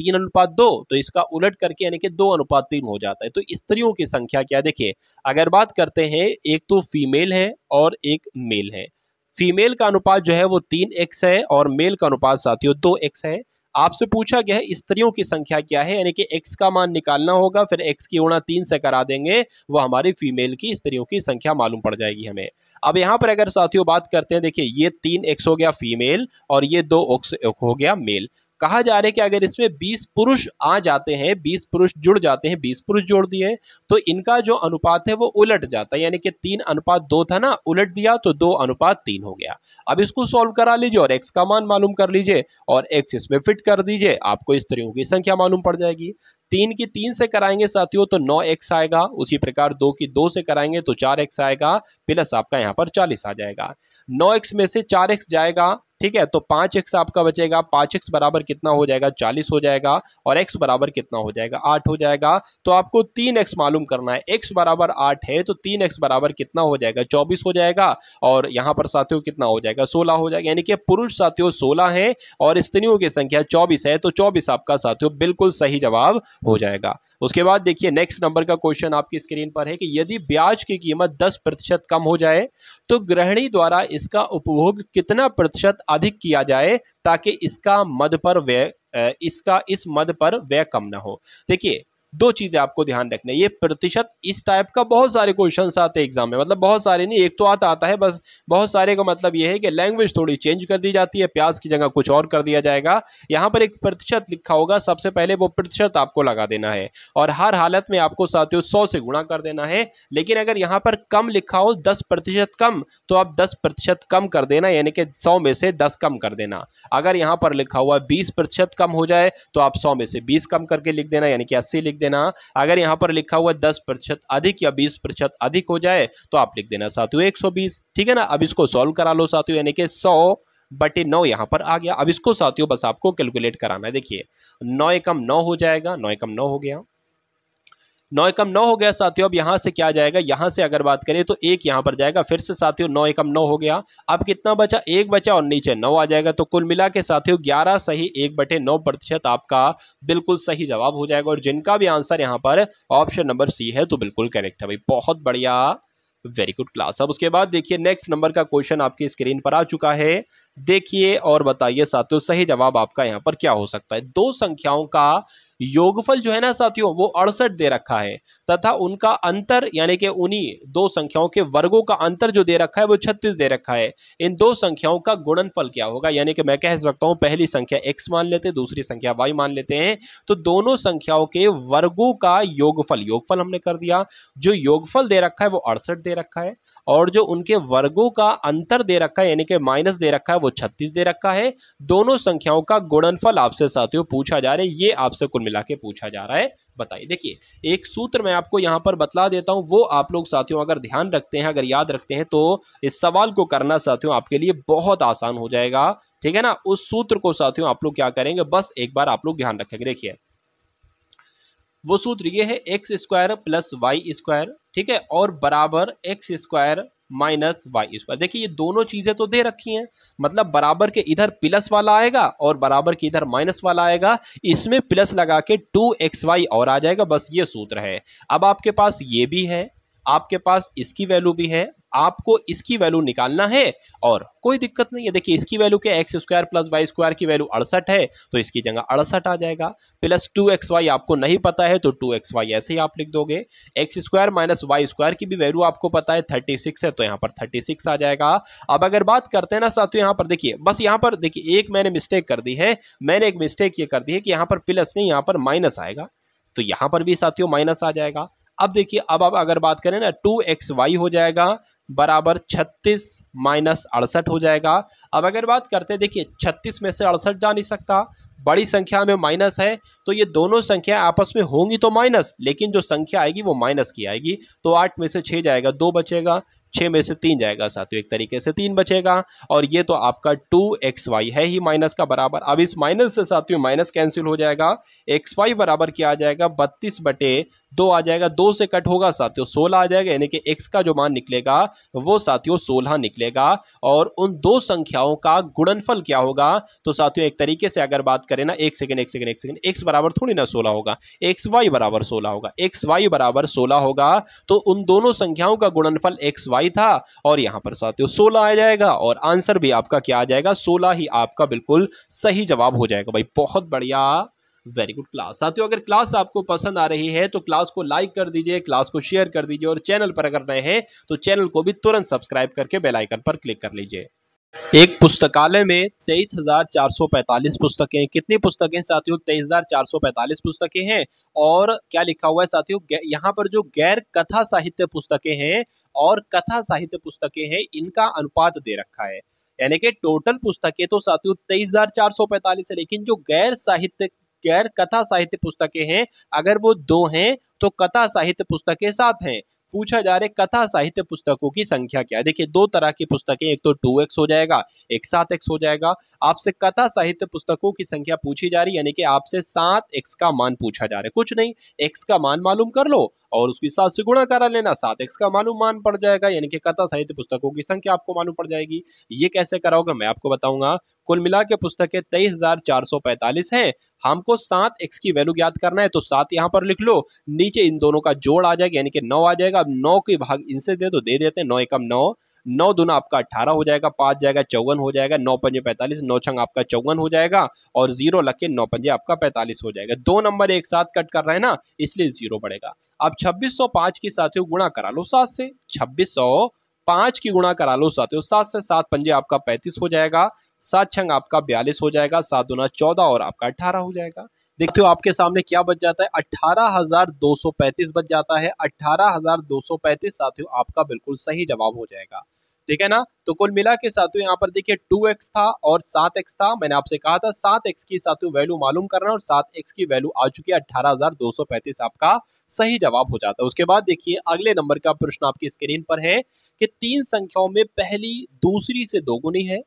Speaker 1: तीन अनुपात दो तो इसका उलट करके यानी कि दो अनुपात तीन हो जाता है तो स्त्रियों की संख्या क्या देखिए अगर बात करते हैं एक तो फीमेल है और एक मेल है फीमेल का अनुपात जो है वो तीन एक्स है और मेल का अनुपात साथियों दो एक्स है आपसे पूछा गया है स्त्रियों की संख्या क्या है यानी कि एक्स का मान निकालना होगा फिर एक्स की उड़ा तीन से करा देंगे वह हमारी फीमेल की स्त्रियों की संख्या मालूम पड़ जाएगी हमें अब यहाँ पर अगर साथियों बात करते हैं देखिए ये तीन एक्स हो गया फीमेल और ये दो एक्स हो गया मेल कहा जा रहा है कि अगर इसमें 20 पुरुष आ जाते हैं 20 पुरुष जुड़ जाते हैं 20 पुरुष जोड़ दिए तो इनका जो अनुपात है वो उलट जाता है यानी कि तीन अनुपात दो था ना उलट दिया तो दो अनुपात तीन हो गया अब इसको सॉल्व करा लीजिए और एक्स का मान मालूम कर लीजिए और एक्स इसमें फिट कर दीजिए आपको स्त्रियों की संख्या मालूम पड़ जाएगी तीन की तीन से कराएंगे साथियों तो नौ एक्स आएगा उसी प्रकार दो की दो से कराएंगे तो चार एक्स आएगा प्लस आपका यहाँ पर चालीस आ जाएगा नौ एक्स में से चार एक्स जाएगा ठीक है तो पांच एक्स आपका बचेगा पांच एक्स बराबर कितना हो जाएगा चालीस हो जाएगा और एक्स बराबर कितना हो जाएगा आठ हो जाएगा तो आपको तीन एक्स मालूम करना है एक्स बराबर आठ है तो तीन एक्स बराबर कितना हो जाएगा चौबीस हो जाएगा और यहां पर साथियों कितना हो जाएगा सोलह हो जाएगा यानी कि पुरुष साथियों सोलह है और स्त्रियों की संख्या चौबीस है तो चौबीस आपका साथियों बिल्कुल सही जवाब हो जाएगा उसके बाद देखिए नेक्स्ट नंबर का क्वेश्चन आपकी स्क्रीन पर है कि यदि ब्याज की कीमत दस प्रतिशत कम हो जाए तो ग्रहणी द्वारा इसका उपभोग कितना प्रतिशत अधिक किया जाए ताकि इसका मद पर व्यय इसका इस मद पर व्यय कम ना हो देखिए दो चीज़ें आपको ध्यान रखना है ये प्रतिशत इस टाइप का बहुत सारे क्वेश्चन आते हैं एग्जाम में मतलब बहुत सारे नहीं एक तो आता आता है बस बहुत सारे का मतलब ये है कि लैंग्वेज थोड़ी चेंज कर दी जाती है प्याज की जगह कुछ और कर दिया जाएगा यहाँ पर एक प्रतिशत लिखा होगा सबसे पहले वो प्रतिशत आपको लगा देना है और हर हालत में आपको साथियों सौ से गुणा कर देना है लेकिन अगर यहाँ पर कम लिखा हो दस प्रतिशत कम तो आप दस प्रतिशत कम कर देना यानी कि सौ में से दस कम कर देना अगर यहाँ पर लिखा हुआ बीस प्रतिशत कम हो जाए तो आप सौ में से बीस कम करके लिख देना यानी कि अस्सी लिख लिख देना अगर यहाँ पर लिखा हुआ दस प्रतिशत अधिक या बीस प्रतिशत अधिक हो जाए तो आप लिख देना साथियों एक सौ बीस ठीक है ना अब इसको सॉल्व करा लो साथियों यानी कि सौ बटे नौ यहाँ पर आ गया अब इसको साथियों बस आपको कैलकुलेट कराना है देखिए नौ एकम नौ हो जाएगा नौ एकम नौ हो गया नौ एकम नौ हो गया साथियों अब यहाँ से क्या जाएगा यहाँ से अगर बात करें तो एक यहाँ पर जाएगा फिर से साथियों नौ एकम नौ हो गया अब कितना बचा एक बचा और नीचे नौ आ जाएगा तो कुल मिला के साथियों ग्यारह सही एक बटे नौ प्रतिशत आपका बिल्कुल सही जवाब हो जाएगा और जिनका भी आंसर यहाँ पर ऑप्शन नंबर सी है तो बिल्कुल करेक्ट है भाई बहुत बढ़िया वेरी गुड क्लास अब उसके बाद देखिए नेक्स्ट नंबर का क्वेश्चन आपकी स्क्रीन पर आ चुका है देखिए और बताइए साथियों सही जवाब आपका यहाँ पर क्या हो सकता है दो संख्याओं का योगफल जो है ना साथियों वो अड़सठ दे रखा है तथा उनका अंतर यानी कि उन्हीं दो संख्याओं के वर्गों का अंतर जो दे रखा है वो छत्तीस दे रखा है इन दो संख्याओं का गुणनफल क्या होगा यानी कि मैं कह सकता हूँ पहली संख्या एक्स मान लेते हैं दूसरी संख्या वाई मान लेते हैं तो दोनों संख्याओं के वर्गों का योगफल योगफल हमने कर दिया जो योगफल दे रखा है वो अड़सठ दे रखा है और जो उनके वर्गों का अंतर दे रखा है यानी कि माइनस दे रखा है वो छत्तीस दे रखा है दोनों संख्याओं का गुणनफल आपसे साथियों पूछा जा रहा है ये आपसे कुल मिला के पूछा जा रहा है बताई देखिए एक सूत्र मैं आपको यहाँ पर बतला देता हूँ वो आप लोग साथियों अगर ध्यान रखते हैं अगर याद रखते हैं तो इस सवाल को करना साथियों आपके लिए बहुत आसान हो जाएगा ठीक है ना उस सूत्र को साथियों आप लोग क्या करेंगे बस एक बार आप लोग ध्यान रखेंगे देखिए वो सूत्र ये है X square plus Y square ठीक है और बराबर X square minus Y square देखिए ये दोनों चीज़ें तो दे रखी हैं मतलब बराबर के इधर प्लस वाला आएगा और बराबर के इधर माइनस वाला आएगा इसमें प्लस लगा के टू एक्स वाई और आ जाएगा बस ये सूत्र है अब आपके पास ये भी है आपके पास इसकी वैल्यू भी है आपको इसकी वैल्यू निकालना है और कोई दिक्कत नहीं है देखिए इसकी वैल्यू क्या X square plus Y square की वैल्यू अड़सठ है तो इसकी जगह अड़सठ आ जाएगा प्लस टू एक्स वाई आपको नहीं पता है तो टू एक्स वाई ऐसे ही आप लिख दोगे X square minus Y square की भी वैल्यू आपको पता है थर्टी सिक्स है तो यहाँ पर थर्टी सिक्स आ जाएगा अब अगर बात करते हैं ना साथियों यहाँ पर देखिए बस यहाँ पर देखिए एक मैंने मिस्टेक कर दी है मैंने एक मिस्टेक ये कर दी है कि यहाँ पर प्लस नहीं यहाँ पर माइनस आएगा तो यहाँ पर भी साथियों माइनस आ जाएगा अब देखिए अब आप अगर बात करें ना टू एक्स वाई हो जाएगा बराबर छत्तीस माइनस अड़सठ हो जाएगा अब अगर बात करते हैं देखिए छत्तीस में से अड़सठ जा नहीं सकता बड़ी संख्या में माइनस है तो ये दोनों संख्या आपस में होंगी तो माइनस लेकिन जो संख्या आएगी वो माइनस की आएगी तो आठ में से छः जाएगा दो बचेगा छः में से तीन जाएगा साथियों एक तरीके से तीन बचेगा और ये तो आपका टू एक्स वाई है ही माइनस का बराबर अब इस माइनस से साथियों माइनस कैंसिल हो जाएगा एक्स वाई बराबर किया जाएगा बत्तीस बटे दो आ जाएगा दो से कट होगा साथियों सोलह आ जाएगा यानी कि एक्स का जो मान निकलेगा वो साथियों सोलह निकलेगा और उन दो संख्याओं का गुणनफल क्या होगा तो साथियों एक तरीके से अगर बात करें ना एक सेकेंड एक सेकेंड एक सेकेंड एक्स बराबर थोड़ी ना सोलह होगा एक्स वाई बराबर सोलह होगा एक्स वाई बराबर सोलह होगा तो उन दोनों संख्याओं का गुणनफल एक्स वाई था और यहाँ पर साथियों सोलह आ जाएगा और आंसर भी आपका क्या आ जाएगा सोलह ही आपका बिल्कुल सही जवाब हो जाएगा भाई बहुत बढ़िया वेरी गुड क्लास साथियों अगर क्लास आपको पसंद आ रही है तो क्लास को लाइक कर दीजिए क्लास को शेयर कर दीजिए और चैनल पर अगर नए हैं तो चैनल को भी तुरंत सब्सक्राइब करके बेलाइकन पर क्लिक कर लीजिए एक पुस्तकालय में तेईस हजार चार सौ पैंतालीस पुस्तकें कितनी पुस्तकें साथियों तेईस हजार चार सौ पैंतालीस पुस्तकें हैं और क्या लिखा हुआ है साथियों यहाँ पर जो गैर कथा साहित्य पुस्तकें हैं और कथा साहित्य पुस्तकें हैं इनका अनुपात दे रखा है यानी कि टोटल पुस्तकें तो साथियों तेईस हजार चार सौ पैंतालीस है लेकिन जो गैर साहित्य गैर कथा साहित्य पुस्तकें हैं अगर वो दो हैं तो कथा साहित्य पुस्तकें सात हैं पूछा जा रहा है कथा साहित्य पुस्तकों की संख्या क्या है देखिए दो तरह की पुस्तकें एक तो टू एक्स हो जाएगा एक सात एक्स हो जाएगा आपसे कथा साहित्य पुस्तकों की संख्या पूछी जा रही यानी कि आपसे सात एक्स का मान पूछा जा रहा है कुछ नहीं एक्स का मान मालूम कर लो और उसकी सात से गुणा करा लेना सात एक्स का मालूम मान पड़ जाएगा यानी कि कथा साहित्य पुस्तकों की संख्या आपको मालूम पड़ जाएगी ये कैसे कराओगे मैं आपको बताऊंगा कुल मिला के पुस्तकें तेईस हजार चार सौ पैंतालीस है हमको सात एक्स की वैल्यू ज्ञात करना है तो सात यहाँ पर लिख लो नीचे इन दोनों का जोड़ आ जाएगा यानी कि नौ आ जाएगा अब नौ के भाग इनसे दे तो दे देते हैं नौ एकम नौ नौ दुना आपका अठारह हो जाएगा पाँच जाएगा चौवन हो जाएगा नौ पंजे पैंतालीस नौ छंग आपका चौवन हो जाएगा और जीरो लग के नौ पंजे आपका पैंतालीस हो जाएगा दो नंबर एक साथ कट कर रहे हैं ना इसलिए जीरो बढ़ेगा अब छब्बीस सौ पाँच की साथियों गुणा करा लो सात से छब्बीस सौ पाँच की गुणा करा लो साथियों सात से सात पंजे आपका पैंतीस हो जाएगा सात छंग आपका बयालीस हो जाएगा सात दुना चौदह और आपका अट्ठारह हो जाएगा देखते हो आपके सामने क्या बच जाता है अट्ठारह हजार दो सौ पैंतीस बच जाता है अट्ठारह हजार दो सौ पैंतीस साथियों आपका बिल्कुल सही जवाब हो जाएगा ठीक है ना तो कुल मिला के साथियों यहाँ पर देखिए टू एक्स था और सात एक्स था मैंने आपसे कहा था सात एक्स की साथियों वैल्यू मालूम करना और सात एक्स की वैल्यू आ चुकी है अट्ठारह हजार दो सौ पैंतीस आपका सही जवाब हो जाता है उसके बाद देखिए अगले नंबर का प्रश्न आपकी स्क्रीन पर है कि तीन संख्याओं में पहली दूसरी से दोगुनी है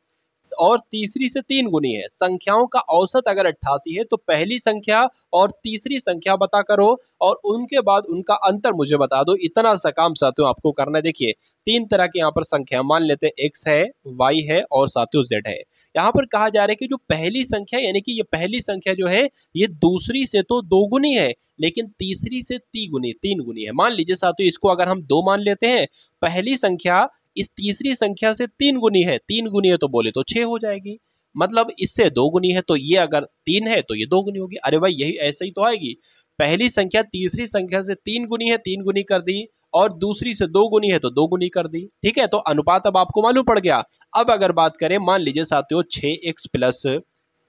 Speaker 1: और तीसरी से तीन गुनी है संख्याओं का औसत अगर अट्ठासी है तो पहली संख्या और तीसरी संख्या बता करो और उनके बाद उनका अंतर मुझे बता दो इतना सा काम साथियों आपको करना देखिए तीन तरह के यहाँ पर संख्या मान लेते हैं एक्स है वाई है और साथियों जेड है यहाँ पर कहा जा रहा है कि जो पहली संख्या यानी कि ये पहली संख्या जो है ये दूसरी से तो दो गुनी है लेकिन तीसरी से ती गुनी तीन गुनी है मान लीजिए साथियों इसको अगर हम दो मान लेते हैं पहली संख्या इस तीसरी संख्या से तीन गुनी है तीन गुनी है तो बोले तो छह हो जाएगी मतलब इससे दो गुनी है तो ये अगर तीन है तो ये दो गुनी होगी अरे भाई यही ऐसे ही तो आएगी पहली संख्या तीसरी संख्या से तीन गुनी है तीन गुनी कर दी और दूसरी से दो गुनी है तो दो गुनी कर दी ठीक है तो अनुपात अब आपको मालूम पड़ गया अब अगर बात करें मान लीजिए साथियों छः एक्स प्लस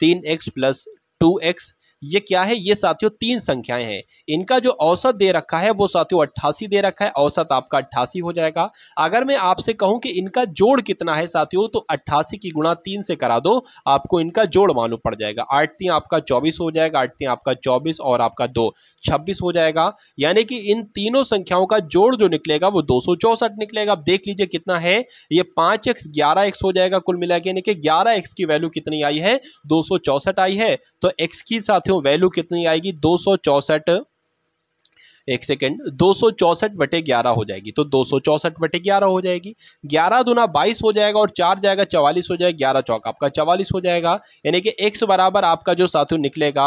Speaker 1: तीन एक्स प्लस टू एक्स ये क्या है ये साथियों तीन संख्याएं हैं इनका जो औसत दे रखा है वो साथियों अट्ठासी दे रखा है औसत आपका अट्ठासी हो जाएगा अगर मैं आपसे कहूं कि इनका जोड़ कितना है साथियों तो अट्ठासी की गुणा तीन से करा दो आपको इनका जोड़ मालूम पड़ जाएगा आठ तीन आपका चौबीस हो जाएगा आठ तीन आपका चौबीस और आपका दो छब्बीस हो जाएगा यानी कि इन तीनों संख्याओं का जोड़ जो निकलेगा वो दो निकलेगा आप देख लीजिए कितना है ये पांच एक्स ग्यारह एक्स हो जाएगा कुल मिला के यानी कि ग्यारह एक्स की वैल्यू कितनी आई है दो आई है तो एक्स की साथियों साथियों वैल्यू कितनी आएगी दो सौ चौंसठ एक सेकेंड दो सौ चौसठ बटे ग्यारह हो जाएगी तो दो सौ चौसठ बटे ग्यारह हो जाएगी ग्यारह दुना बाईस हो जाएगा और चार जाएगा चवालीस हो जाएगा ग्यारह चौक आपका चवालीस हो जाएगा यानी कि एक्स बराबर आपका जो साथु निकलेगा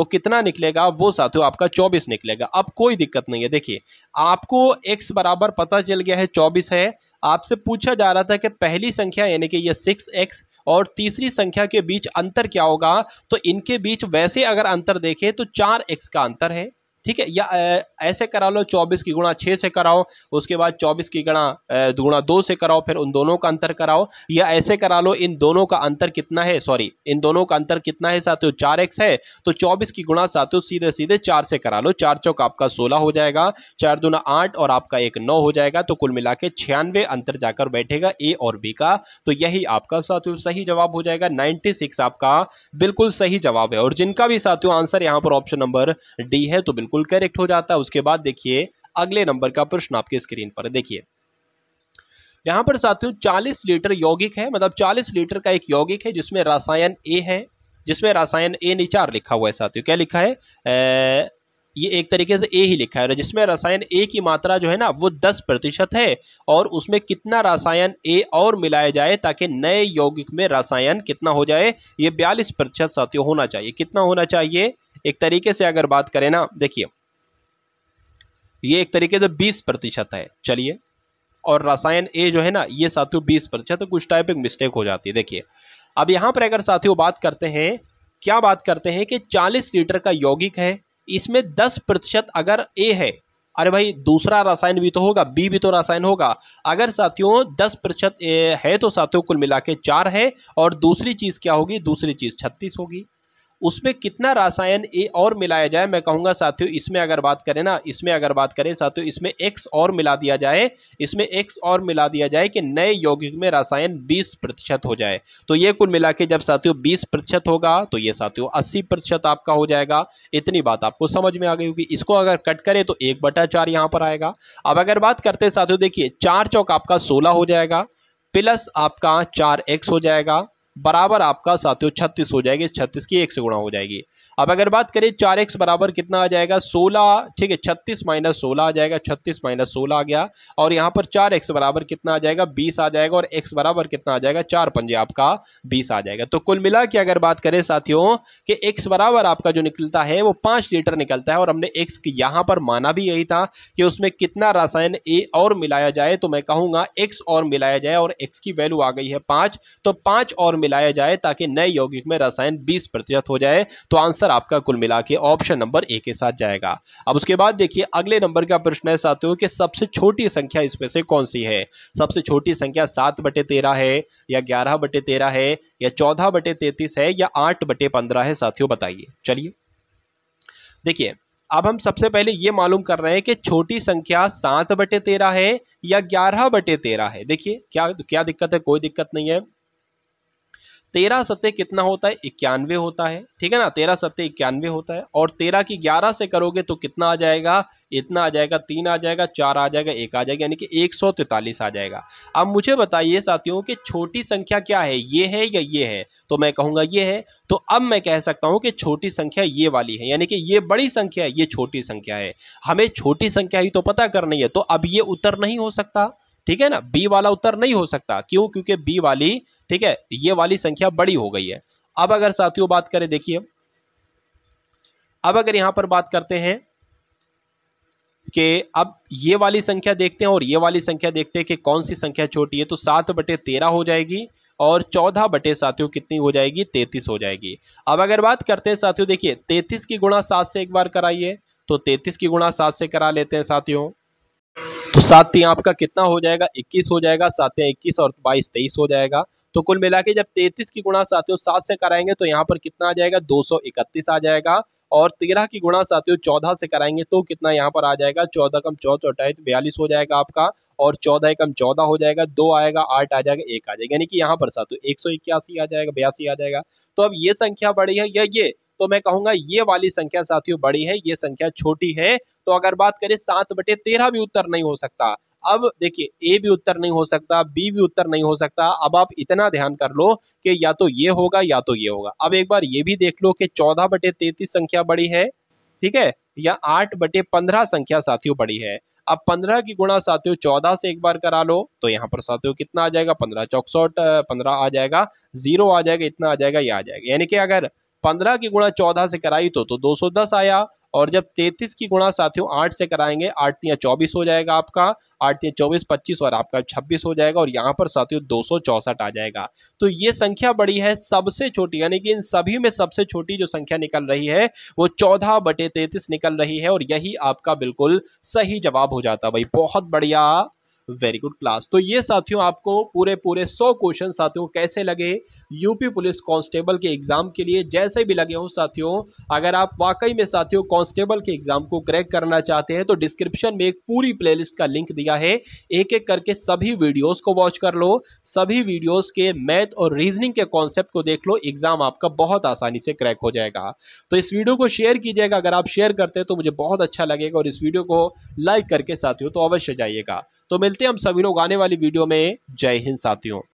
Speaker 1: वो कितना निकलेगा वो साथु आपका चौबीस निकलेगा अब कोई दिक्कत नहीं है देखिए आपको एक्स बराबर पता चल गया है चौबीस है आपसे पूछा जा रहा था कि पहली संख्या यानी कि यह सिक्स और तीसरी संख्या के बीच अंतर क्या होगा तो इनके बीच वैसे अगर अंतर देखें तो चार एक्स का अंतर है ठीक है या ऐसे करा लो चौबीस की गुणा छः से कराओ उसके बाद चौबीस की गुणा गुणा दो से कराओ फिर उन दोनों का अंतर कराओ या ऐसे करा लो इन दोनों का अंतर कितना है सॉरी इन दोनों का अंतर कितना है साथियों चार एक्स है तो चौबीस की गुणा साथियों सीधे सीधे चार से करा लो चार चौक आपका सोलह हो जाएगा चार दुना आठ और आपका एक नौ हो जाएगा तो कुल मिला के छियानवे अंतर जाकर बैठेगा ए और बी का तो यही आपका साथियों सही जवाब हो जाएगा नाइन्टी सिक्स आपका बिल्कुल सही जवाब है और जिनका भी साथियों आंसर यहाँ पर ऑप्शन नंबर डी है तो बिल्कुल बिल्कुल करेक्ट हो जाता है उसके बाद देखिए अगले नंबर का प्रश्न आपके स्क्रीन पर देखिए यहाँ पर साथियों 40 लीटर यौगिक है मतलब 40 लीटर का एक यौगिक है जिसमें रसायन ए है जिसमें रसायन ए निचार लिखा हुआ है साथियों क्या लिखा है ए, ये एक तरीके से ए ही लिखा है और जिसमें रसायन ए की मात्रा जो है ना वो 10 प्रतिशत है और उसमें कितना रसायन ए और मिलाया जाए ताकि नए यौगिक में रसायन कितना हो जाए ये बयालीस साथियों होना चाहिए कितना होना चाहिए एक तरीके से अगर बात करें ना देखिए ये एक तरीके से बीस प्रतिशत है चलिए और रसायन ए जो है ना ये साथियों बीस प्रतिशत तो कुछ टाइप एक मिस्टेक हो जाती है देखिए अब यहाँ पर अगर साथियों बात करते हैं क्या बात करते हैं कि चालीस लीटर का यौगिक है इसमें दस प्रतिशत अगर ए है अरे भाई दूसरा रसायन भी तो होगा बी भी तो रसायन होगा अगर साथियों दस प्रतिशत है तो साथियों कुल मिला के चार है और दूसरी चीज़ क्या होगी दूसरी चीज़ छत्तीस होगी उसमें कितना रासायन ए और मिलाया जाए मैं कहूँगा साथियों इसमें अगर बात करें ना इसमें अगर बात करें साथियों इसमें एक्स और मिला दिया जाए इसमें एक्स और मिला दिया जाए कि नए यौगिक में रासायन बीस प्रतिशत हो जाए तो ये कुल मिला के जब साथियों बीस प्रतिशत होगा तो ये साथियों अस्सी प्रतिशत आपका हो जाएगा इतनी बात आपको समझ में आ गई होगी इसको अगर कट करें तो एक बटा चार यहां पर आएगा अब अगर बात करते साथियों देखिए चार चौक आपका सोलह हो जाएगा प्लस आपका चार एक्स हो जाएगा बराबर आपका साथियों छत्तीस हो जाएगी छत्तीस की एक से गुणा हो जाएगी अब अगर बात करें चार एक्स बराबर कितना आ जाएगा सोलह ठीक है छत्तीस माइनस सोलह आ जाएगा छत्तीस माइनस सोलह आ गया और यहाँ पर चार एक्स बराबर कितना आ जाएगा बीस आ जाएगा और एक्स बराबर कितना आ जाएगा चार पंजे आपका बीस आ जाएगा तो कुल मिला के अगर बात करें साथियों कि एक्स बराबर आपका जो निकलता है वो पाँच लीटर निकलता है और हमने एक्स की यहाँ पर माना भी यही था कि उसमें कितना रासायन ए और मिलाया जाए तो मैं कहूँगा एक्स और मिलाया जाए और एक्स की वैल्यू आ गई है पाँच तो पाँच और मिलाया जाए ताकि नए यौगिक में रसायन बीस प्रतिशत हो जाए तो आंसर आंसर आपका कुल मिला के ऑप्शन नंबर ए के साथ जाएगा अब उसके बाद देखिए अगले नंबर का प्रश्न है साथियों कि सबसे छोटी संख्या इसमें से कौन सी है सबसे छोटी संख्या सात बटे तेरह है या ग्यारह बटे तेरह है या चौदह बटे तैतीस है या आठ बटे पंद्रह है साथियों बताइए चलिए देखिए अब हम सबसे पहले ये मालूम कर रहे हैं कि छोटी संख्या सात बटे तेरह है या ग्यारह बटे तेरह है देखिए क्या क्या दिक्कत है कोई दिक्कत नहीं है तेरह सत्य कितना होता है इक्यानवे होता है ठीक है ना तेरह सत्य इक्यानवे होता है और तेरह की ग्यारह से करोगे तो कितना आ जाएगा इतना आ जाएगा तीन आ जाएगा चार आ जाएगा एक आ जाएगा यानी कि एक सौ तैतालीस आ जाएगा अब मुझे बताइए साथियों कि छोटी संख्या क्या है ये है या ये है तो मैं कहूँगा ये है तो अब मैं कह सकता हूँ कि छोटी संख्या ये वाली है यानी कि ये बड़ी संख्या है ये छोटी संख्या है हमें छोटी संख्या ही तो पता करनी है तो अब ये उत्तर नहीं हो सकता ठीक है ना बी वाला उत्तर नहीं हो सकता क्यों क्योंकि बी वाली ठीक है ये वाली संख्या बड़ी हो गई है अब अगर साथियों बात करें देखिए अब अगर यहां पर बात करते हैं कि अब ये वाली संख्या देखते हैं और ये वाली संख्या देखते हैं कि कौन सी संख्या छोटी है तो सात बटे तेरह हो जाएगी और चौदह बटे साथियों कितनी हो जाएगी तैतीस हो जाएगी अब अगर बात करते हैं साथियों देखिए तैतीस की गुणा सात से एक बार कराइए तो तैतीस की गुणा सात से करा लेते हैं साथियों तो सात आपका कितना हो जाएगा इक्कीस हो जाएगा सात इक्कीस और बाईस तेईस हो जाएगा तो कुल मिला के जब तैतीस की गुणा साथियों सात से कराएंगे तो यहाँ पर कितना आ जाएगा दो आ जाएगा और तेरह की गुणा साथियों चौदह से कराएंगे तो कितना यहाँ पर आ जाएगा चौदह कम चौदह तो अट्ठाईस बयालीस हो जाएगा आपका और चौदह कम चौदह हो जाएगा दो आएगा आठ आ जाएगा एक आ जाएगा यानी कि यहाँ पर साथियों एक सौ इक्यासी आ जाएगा बयासी आ जाएगा तो अब ये संख्या बड़ी है या ये तो मैं कहूंगा ये वाली संख्या साथियों बड़ी है ये संख्या छोटी है तो अगर बात करें सात बटे तेरह भी उत्तर नहीं हो सकता अब देखिए ए भी उत्तर नहीं हो सकता बी भी उत्तर नहीं हो सकता अब आप इतना ध्यान कर लो कि या तो ये होगा या तो ये होगा अब एक बार ये भी देख लो कि चौदह बटे तैतीस संख्या बड़ी है ठीक है या आठ बटे पंद्रह संख्या साथियों बड़ी है अब पंद्रह की गुणा साथियों चौदह से एक बार करा लो तो यहाँ पर साथियों कितना आ जाएगा पंद्रह चौकसौट पंद्रह आ जाएगा जीरो आ जाएगा इतना आ जाएगा या आ जाएगा यानी कि अगर पंद्रह की गुणा चौदह से कराई तो, तो दो सौ दस आया और जब तैंतीस की गुणा साथियों आठ से कराएंगे आठ तीन चौबीस हो जाएगा आपका आठ तीन चौबीस पच्चीस और आपका छब्बीस हो जाएगा और यहाँ पर साथियों दो सौ चौसठ आ जाएगा तो ये संख्या बड़ी है सबसे छोटी यानी कि इन सभी में सबसे छोटी जो संख्या निकल रही है वो चौदह बटे तैंतीस निकल रही है और यही आपका बिल्कुल सही जवाब हो जाता भाई बहुत बढ़िया वेरी गुड क्लास तो ये साथियों आपको पूरे पूरे सौ क्वेश्चन साथियों कैसे लगे यूपी पुलिस कांस्टेबल के एग्ज़ाम के लिए जैसे भी लगे हों साथियों अगर आप वाकई में साथियों कांस्टेबल के एग्ज़ाम को क्रैक करना चाहते हैं तो डिस्क्रिप्शन में एक पूरी प्लेलिस्ट का लिंक दिया है एक एक करके सभी वीडियोस को वॉच कर लो सभी वीडियोस के मैथ और रीजनिंग के कॉन्सेप्ट को देख लो एग्ज़ाम आपका बहुत आसानी से क्रैक हो जाएगा तो इस वीडियो को शेयर कीजिएगा अगर आप शेयर करते हैं तो मुझे बहुत अच्छा लगेगा और इस वीडियो को लाइक करके साथियों तो अवश्य जाइएगा तो मिलते हैं हम सभी लोग आने वाली वीडियो में जय हिंद साथियों